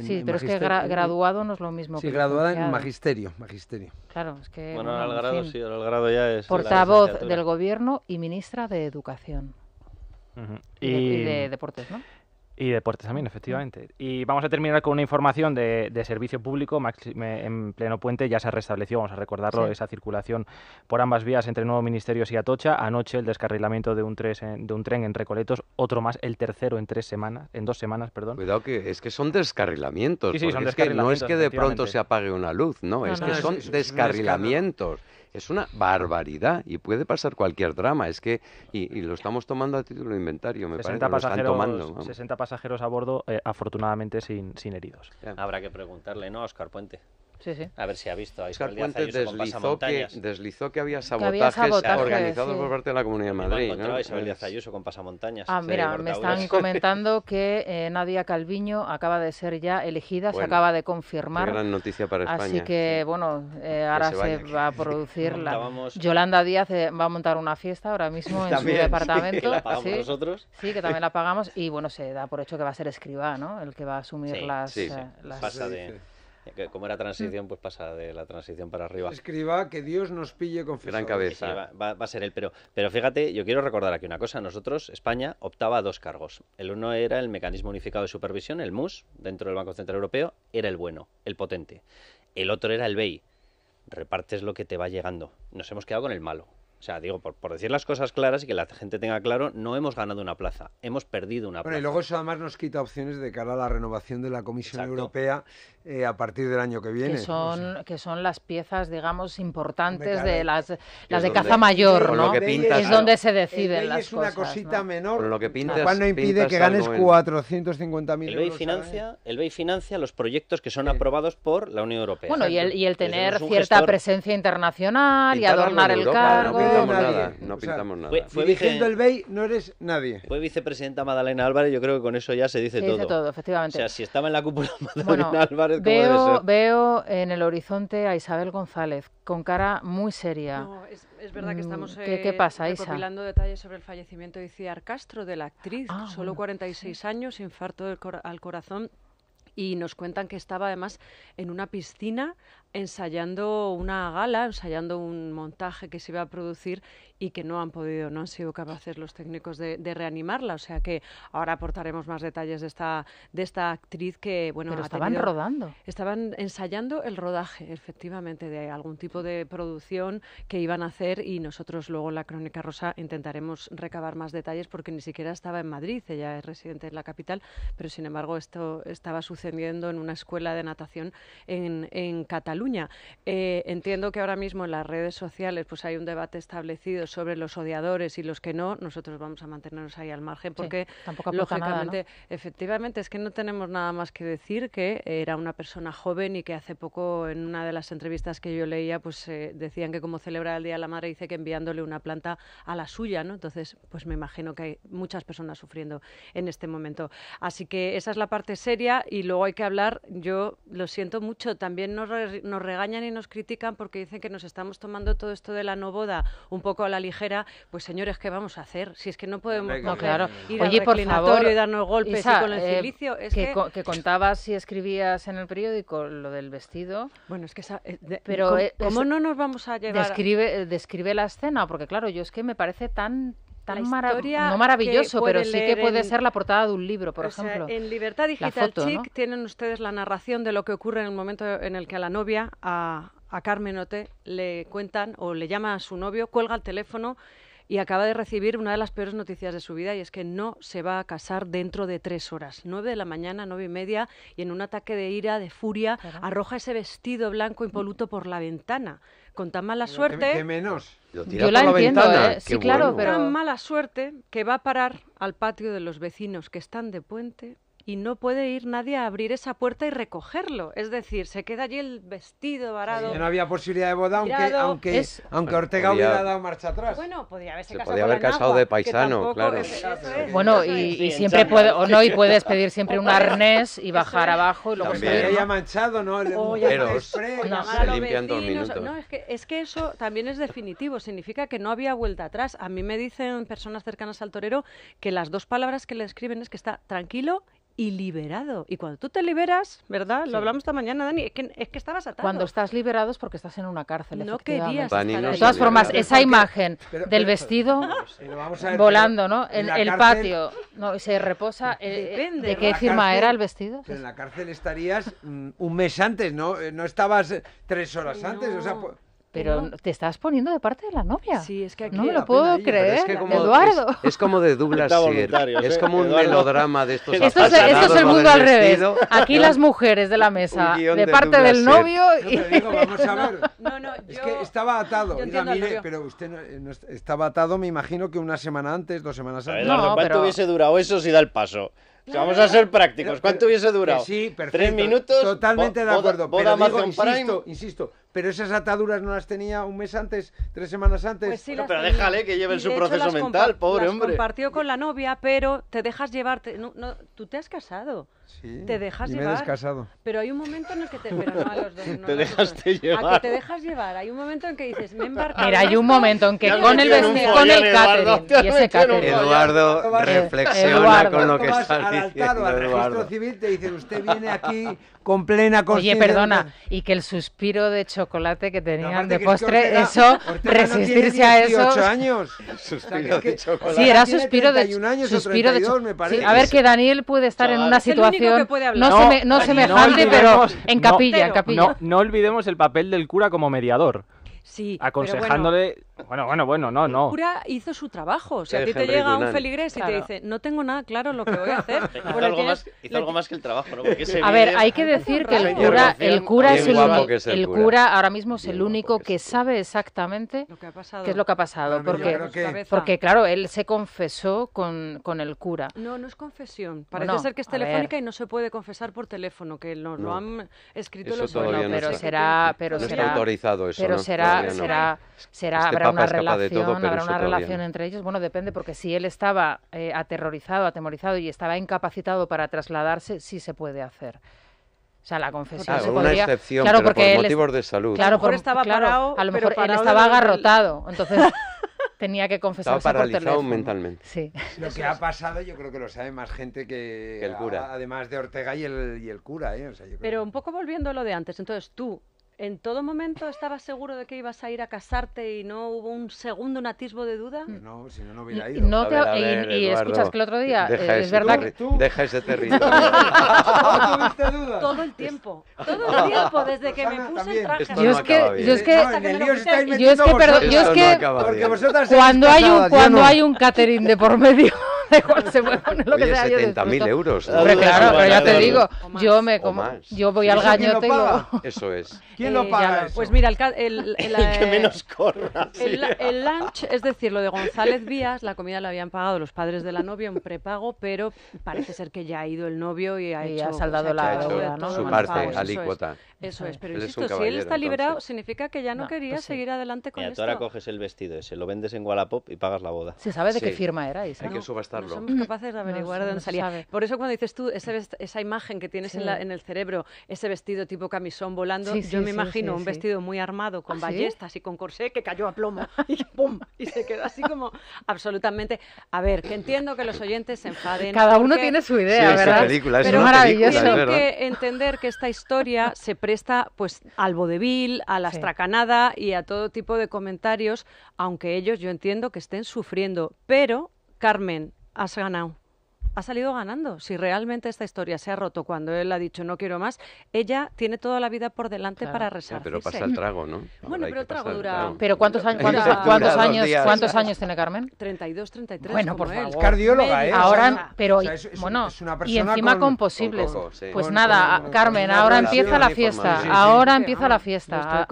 Sí, pero es que graduado no es lo mismo. Sí, graduada en magisterio, magisterio. Claro, es que... Bueno, el grado sí, el grado ya es... Portavoz del gobierno y ministra de Educación. y, de, Deportes, ¿no? Y deportes también, efectivamente. Y vamos a terminar con una información de, servicio público. en pleno puente ya se restableció, vamos a recordarlo, esa circulación por ambas vías entre Nuevo Ministerio y Atocha. Anoche el descarrilamiento de un, de un tren en Recoletos, otro más, el tercero en tres semanas, en dos semanas, perdón. Cuidado que es que son descarrilamientos. no es que de pronto se apague una luz, no, es que son descarrilamientos es una barbaridad y puede pasar cualquier drama. Es que, y, lo estamos tomando a título de inventario, me parece. Pasajeros, lo están tomando, 60 pasajeros a bordo, eh, afortunadamente sin, sin heridos. Habrá que preguntarle, ¿no, Oscar Puente? A ver si ha visto. Oscar Ayuso deslizó que, deslizó que había sabotajes organizados por parte de la Comunidad de Madrid. ¿no? Isabel Díaz Ayuso con pasamontañas. Ah, mira, me están [LAUGHS] comentando que eh, Nadia Calviño acaba de ser ya elegida, se acaba de confirmar. gran noticia para España. Así que, bueno, eh, ahora se, va a producir la... Yolanda Díaz eh, va a montar una fiesta ahora mismo en su departamento. La pagamos nosotros. Sí, que también la pagamos. Y, bueno, se da por hecho que va a ser escriba, ¿no? El que va a asumir las... Como era transición, mm. pues pasa de la transición para arriba. Escriba que Dios nos pille con Gran cabeza. va, a ser él, pero, pero fíjate, yo quiero recordar aquí una cosa. Nosotros, España, optaba a dos cargos. El uno era el Mecanismo Unificado de Supervisión, el MUS, dentro del Banco Central Europeo, era el bueno, el potente. El otro era el BEI. Repartes lo que te va llegando. Nos hemos quedado con el malo. O sea, digo, por, decir las cosas claras y que la gente tenga claro, no hemos ganado una plaza, hemos perdido una plaza. Bueno, y luego eso además nos quita opciones de cara a la renovación de la Comisión Europea, eh, a partir del año que viene. Que son, que son las piezas, digamos, importantes de las, las de caza mayor, ¿no? es donde se deciden las cosas. Es una cosita menor, lo, que pinta no impide que ganes 450.000 euros. financia, el BEI financia los proyectos que son aprobados por la Unión Europea. Bueno, y el, y el tener cierta presencia internacional y adornar el carro cargo. No pintamos nada. No pintamos nada. Fue, diciendo el BEI no eres nadie. Fue vicepresidenta Madalena Álvarez, yo creo que con eso ya se dice se todo. Dice todo, efectivamente. O sea, si estaba en la cúpula Madalena Álvarez veo, Veo en el horizonte a Isabel González con cara muy seria. es, verdad que mm, estamos ¿Qué, eh, pasa, recopilando detalles sobre el fallecimiento de Ciar Castro, de la actriz, ah, solo 46 años, infarto al corazón y nos cuentan que estaba además en una piscina ensayando una gala, ensayando un montaje que se iba a producir y que no han podido, no han sido capaces los técnicos de, reanimarla. O sea que ahora aportaremos más detalles de esta, de esta actriz que, bueno, Pero estaban rodando. Estaban ensayando el rodaje, efectivamente, de algún tipo de producción que iban a hacer y nosotros luego en la Crónica Rosa intentaremos recabar más detalles porque ni siquiera estaba en Madrid, ella es residente en la capital, pero sin embargo esto estaba sucediendo en una escuela de natación en, en Cataluña eh, entiendo que ahora mismo en las redes sociales pues hay un debate establecido sobre los odiadores y los que no. Nosotros vamos a mantenernos ahí al margen porque, lógicamente, efectivamente, es que no tenemos nada más que decir que era una persona joven y que hace poco en una de las entrevistas que yo leía pues eh, decían que como celebra el Día de la Madre dice que enviándole una planta a la suya, ¿no? Entonces, pues me imagino que hay muchas personas sufriendo en este momento. Así que esa es la parte seria y luego hay que hablar, yo lo siento mucho, también no nos regañan y nos critican porque dicen que nos estamos tomando todo esto de la no un poco a la ligera, pues señores, ¿qué vamos a hacer? Si es que no podemos claro. ir Oye, al por y darnos golpes con el eh, Es que, que... contabas y escribías en el periódico lo del vestido. Bueno, es que esa, eh, pero ¿cómo, no nos vamos a llegar? Describe, describe la escena, porque claro, yo es que me parece tan tan maravilloso, no maravilloso, pero sí que puede ser la portada de un libro, por ejemplo. en Libertad Digital Chic tienen ustedes la narración de lo que ocurre en el momento en el que a la novia, a, Carmenote, Carmen Ote, le cuentan o le llama a su novio, cuelga el teléfono y acaba de recibir una de las peores noticias de su vida y es que no se va a casar dentro de tres horas, nueve de la mañana, nueve y media, y en un ataque de ira, de furia, arroja ese vestido blanco impoluto por la ventana con tan mala suerte. menos. Yo la, entiendo, ¿eh? sí, claro, pero tan mala suerte que va a parar al patio de los vecinos que están de puente y no puede ir nadie a abrir esa puerta y recogerlo. Es decir, se queda allí el vestido varado. no había posibilidad de boda, aunque, aunque, aunque Ortega hubiera dado marcha atrás. Bueno, podría haberse casado. haber casado de paisano, claro. bueno, y, siempre puede, o no, y puedes pedir siempre un arnés y bajar abajo y luego Ya manchado, ¿no? no, se limpian dos minutos. No, es que, es que eso también es definitivo. Significa que no había vuelta atrás. A mí me dicen personas cercanas al torero que las dos palabras que le escriben es que está tranquilo y liberado. Y cuando tú te liberas, ¿verdad? Lo hablamos esta mañana, Dani, es que, estabas atado. Cuando estás liberado es porque estás en una cárcel, no querías De todas formas, esa imagen del vestido volando, ¿no? En el, patio, no, se reposa. Eh, eh, ¿De qué firma era el vestido? en la cárcel estarías mm, un mes antes, ¿no? Eh, no estabas tres horas antes, o sea... Pero te estás poniendo de parte de la novia. Sí, es que aquí no me lo puedo creer, como, Eduardo. Es, como de Douglas Es como un melodrama de estos esto es, esto es el mundo al revés. Aquí las mujeres de la mesa, de, parte del novio. Y... digo, vamos a ver. [LAUGHS] No, es que estaba atado. pero usted eh, estaba atado, me imagino que una semana antes, dos semanas antes. Eduardo, ¿cuánto hubiese durado eso si da el paso? vamos a ser prácticos. ¿Cuánto hubiese durado? Sí, perfecto. Tres minutos. Totalmente de acuerdo. pero insisto, insisto, pero esas ataduras no las tenía un mes antes, tres semanas antes. Pues sí, pero déjale que lleve su proceso mental, pobre las hombre. Compartió con la novia, pero te dejas llevar. tú te has casado. Sí, te dejas llevar. casado. Pero hay un momento en el que te. Pero no los [LAUGHS] te dejaste llevar. A que te dejas llevar. Hay un momento en que dices, me Mira, hay un momento en que con el vestido, con el catering. Y ese [LAUGHS] catering. Eduardo, reflexiona con lo que está diciendo. al registro civil te dicen, usted viene aquí con plena conciencia. Oye, perdona, y que el suspiro de hecho chocolate que tenían de este postre, eso, resistirse a eso. años. [LAUGHS] de chocolate. Sí, era suspiro de chocolate... suspiro a ver, que Daniel puede estar en una situación no, no, semejante, pero en capilla, capilla. No, no olvidemos el papel del cura como mediador. Sí, aconsejándole bueno, bueno, bueno, no, no. El cura hizo su trabajo. O sea, a ti te llega un feligrés y te dice, no tengo nada claro lo que voy a hacer. [LAUGHS] hizo, algo, más, que el trabajo, ¿no? a ver, hay que decir [LAUGHS] que el cura, el cura es el, cura ahora mismo es el único que sabe exactamente qué es lo que ha pasado. Porque, porque claro, él se confesó con, el cura. No, no es confesión. Parece ser que es telefónica y no se puede confesar por teléfono, que no. lo han escrito los no, pero será, pero será autorizado Pero será, será, será, una relación, habrá una relación entre ellos. Bueno, depende, porque si él estaba eh, aterrorizado, atemorizado y estaba incapacitado para trasladarse, sí se puede hacer. O sea, la confesión claro, una excepción, claro, pero por motivos de salud. Claro, a lo estaba a lo mejor estaba agarrotado, [LAUGHS] entonces [LAUGHS] tenía que confesar estaba paralizado mentalmente. Sí. Lo que ha pasado, yo creo que lo sabe más gente que, el cura, además de Ortega y el, y el cura, ¿eh? Pero un poco volviendo a lo de antes, entonces tú ¿En todo momento estabas seguro de que ibas a ir a casarte y no hubo un segundo, un atisbo de duda? No, si no, no hubiera ido. No y, escuchas que el otro día, es verdad que... Tú... Deja ese territorio. tuviste dudas? Todo el tiempo, todo el tiempo, desde que me puse el traje. Yo, no es que, yo es que... yo es que... Yo Yo es que... Cuando, hay un, cuando hay un catering de por medio... 70.000 [LAUGHS] euros. Hombre, claro, pero ya te digo, yo me yo voy al gañote [LAUGHS] Eso es. ¿Quién lo eh, paga? Pues mira, el, [LAUGHS] el, el, que eh, menos corra. El, lunch, es decir, lo de González Díaz, la comida la habían pagado los padres de la novia en prepago, pero parece ser que ya ha ido el novio y ha, saldado la deuda, ¿no? Su parte, alícuota. Eso es, pero insisto, si él está liberado, significa que ya no, pues quería seguir adelante con Mira, esto. ahora coges el vestido ese, lo vendes en Wallapop y pagas la boda. ¿Se sabe de qué firma era esa? Hay que no somos mm. capaces de averiguar de dónde salía. Por eso cuando dices tú esa imagen que tienes en, el cerebro, ese vestido tipo camisón volando, yo me imagino un vestido muy armado con ¿Ah, ballestas y con corsé que cayó a plomo [LAUGHS] y ¡pum! Y se quedó así como absolutamente... A ver, que entiendo que los oyentes se enfaden. Cada uno tiene su idea, ¿verdad? es maravilloso. Película, que entender que esta historia se presta pues al vodevil, a la astracanada y a todo tipo de comentarios, aunque ellos yo entiendo que estén sufriendo. Pero, Carmen, não. ha salido ganando. Si realmente esta historia se ha roto cuando él ha dicho no quiero más, ella tiene toda la vida por delante para resarcirse. pero pasa el trago, ¿no? [LAUGHS] bueno, pero el trago dura... ¿Pero cuántos, años, tiene Carmen? 32, 33. Bueno, por favor. ¿eh? Es cardióloga, ¿eh? Ahora, pero... y encima con, posibles. Pues nada, Carmen, ahora empieza la fiesta. ahora empieza la fiesta.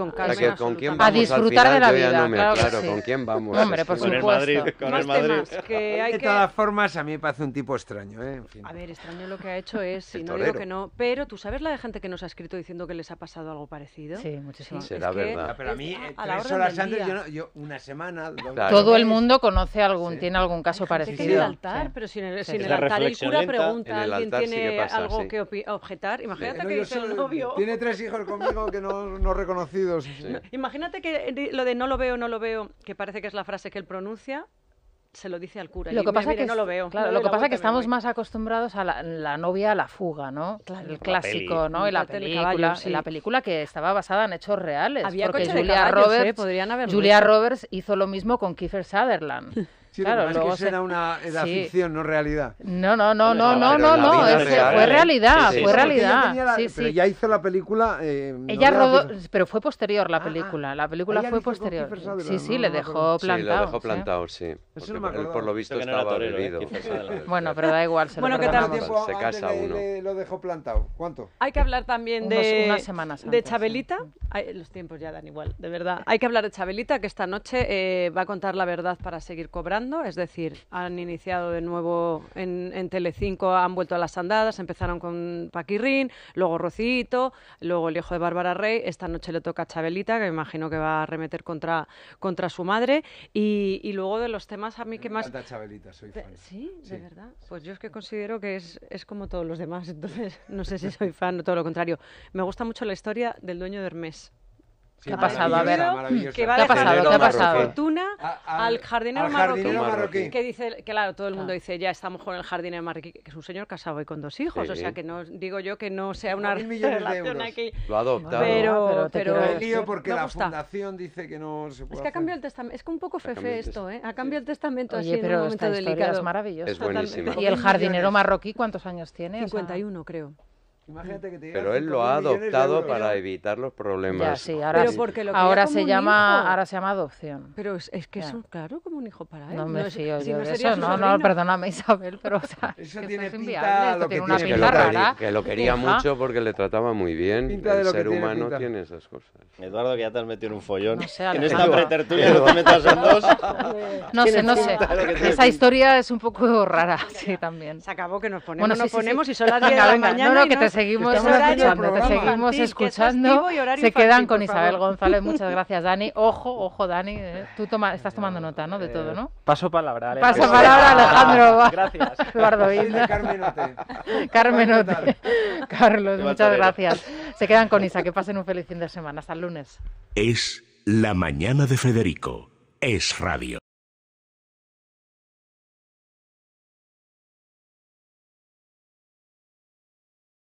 A disfrutar de la vida, claro ¿con quién vamos? Con el Madrid. De todas formas, a mí me parece un tipo extraño, ¿eh? A ver, extraño lo que ha hecho es, si no digo que no, pero tú sabes la de gente que nos ha escrito diciendo que les ha pasado algo parecido. Sí, muchísimo. gracias. será verdad. Ah, pero a mí, eh, a, la tres horas antes, yo, no, yo, una semana. Todo el mundo conoce algún, tiene algún caso parecido. en el altar, pero sin el, altar el cura pregunta, alguien tiene algo que objetar. Imagínate que dice el novio. Tiene tres hijos conmigo que no, no reconocidos. Imagínate que eh, lo de no lo veo, no lo veo, que parece que es la frase que él pronuncia, se lo dice al cura. Lo que pasa es que lo que pasa que estamos más acostumbrados a la, novia a la fuga, ¿no? el clásico, ¿no? Y la, película, la película que estaba basada en hechos reales, porque Julia ¿eh? Julia Roberts hizo lo mismo con Kiefer Sutherland. [LAUGHS] claro, es que era una ficción, no realidad. No, no, no, no, no, no, no, fue ¿eh? realidad, fue realidad. La, pero ella hizo la película. Eh, ella robó pero fue posterior la ah, película. Ah. la película fue posterior. sí, sí, le dejó plantado. Sí, le dejó plantado, sí. por lo visto, estaba herido. ¿eh? [LAUGHS] bueno, pero da igual. Se bueno, ¿qué tal? tiempo se casa uno? Lo dejó plantado. ¿Cuánto? Hay que hablar también de de Chabelita. Los tiempos ya dan igual, de verdad. Hay que hablar de Chabelita que esta noche va a contar la verdad para seguir cobrando es decir, han iniciado de nuevo en, Tele Telecinco, han vuelto a las andadas, empezaron con Paquirrín, luego Rocito, luego el hijo de Bárbara Rey, esta noche le toca Chabelita, que me imagino que va a remeter contra, contra su madre, y, luego de los temas a mí que más... Chabelita, soy fan. ¿Sí? ¿De verdad? Pues yo es que considero que es, es como todos los demás, entonces [LAUGHS] no sé si soy fan o todo lo contrario. Me gusta mucho la historia del dueño de Hermes. ¿Qué ha pasado? A ver, ¿qué ha pasado? ¿Qué ha pasado? Fortuna al, jardinero, marroquí, Que dice, claro, todo el mundo ah. dice, ya estamos con el jardinero marroquí, que es un señor casado y con dos hijos. O sea, que no digo yo que no sea una relación aquí. Lo ha adoptado. Pero, ah, pero, pero lío porque la fundación dice que no se puede. Es que ha cambiado el testamento. Es que un poco fefe esto, ¿eh? Ha cambiado el testamento así pero delicado. Es maravilloso. ¿Y el jardinero marroquí cuántos años tiene? 51, creo. Pero él lo ha adoptado para evitar los problemas. ahora, se llama ahora se llama adopción. Pero es, que es un claro como un hijo para él. No me yo eso. No, no, perdóname Isabel, pero o sea, es una que rara. Que lo quería [LAUGHS] mucho porque le trataba muy bien. El ser humano tiene esas cosas. Eduardo, que ya te has metido en un follón. No sé, en esta no dos. [LAUGHS] No sé, no sé. Esa historia es un poco rara, [LAUGHS] sí, también. Se acabó que nos ponemos, nos ponemos y son las 10 de la mañana seguimos escuchando, seguimos escuchando. Se quedan con Isabel González. Muchas [LAUGHS] gracias, Dani. Ojo, ojo, Dani. Eh. Tú estás tomando nota, ¿no? De eh, todo, ¿no? Paso palabra. Alejandro. Paso palabra, Alejandro. [LAUGHS] Gracias. [LAUGHS] Eduardo Isla. Carmenote. Carlos, muchas gracias. Se quedan con Isa. Que pasen un feliz fin de semana. Hasta el lunes. Es la mañana de Federico. Es radio.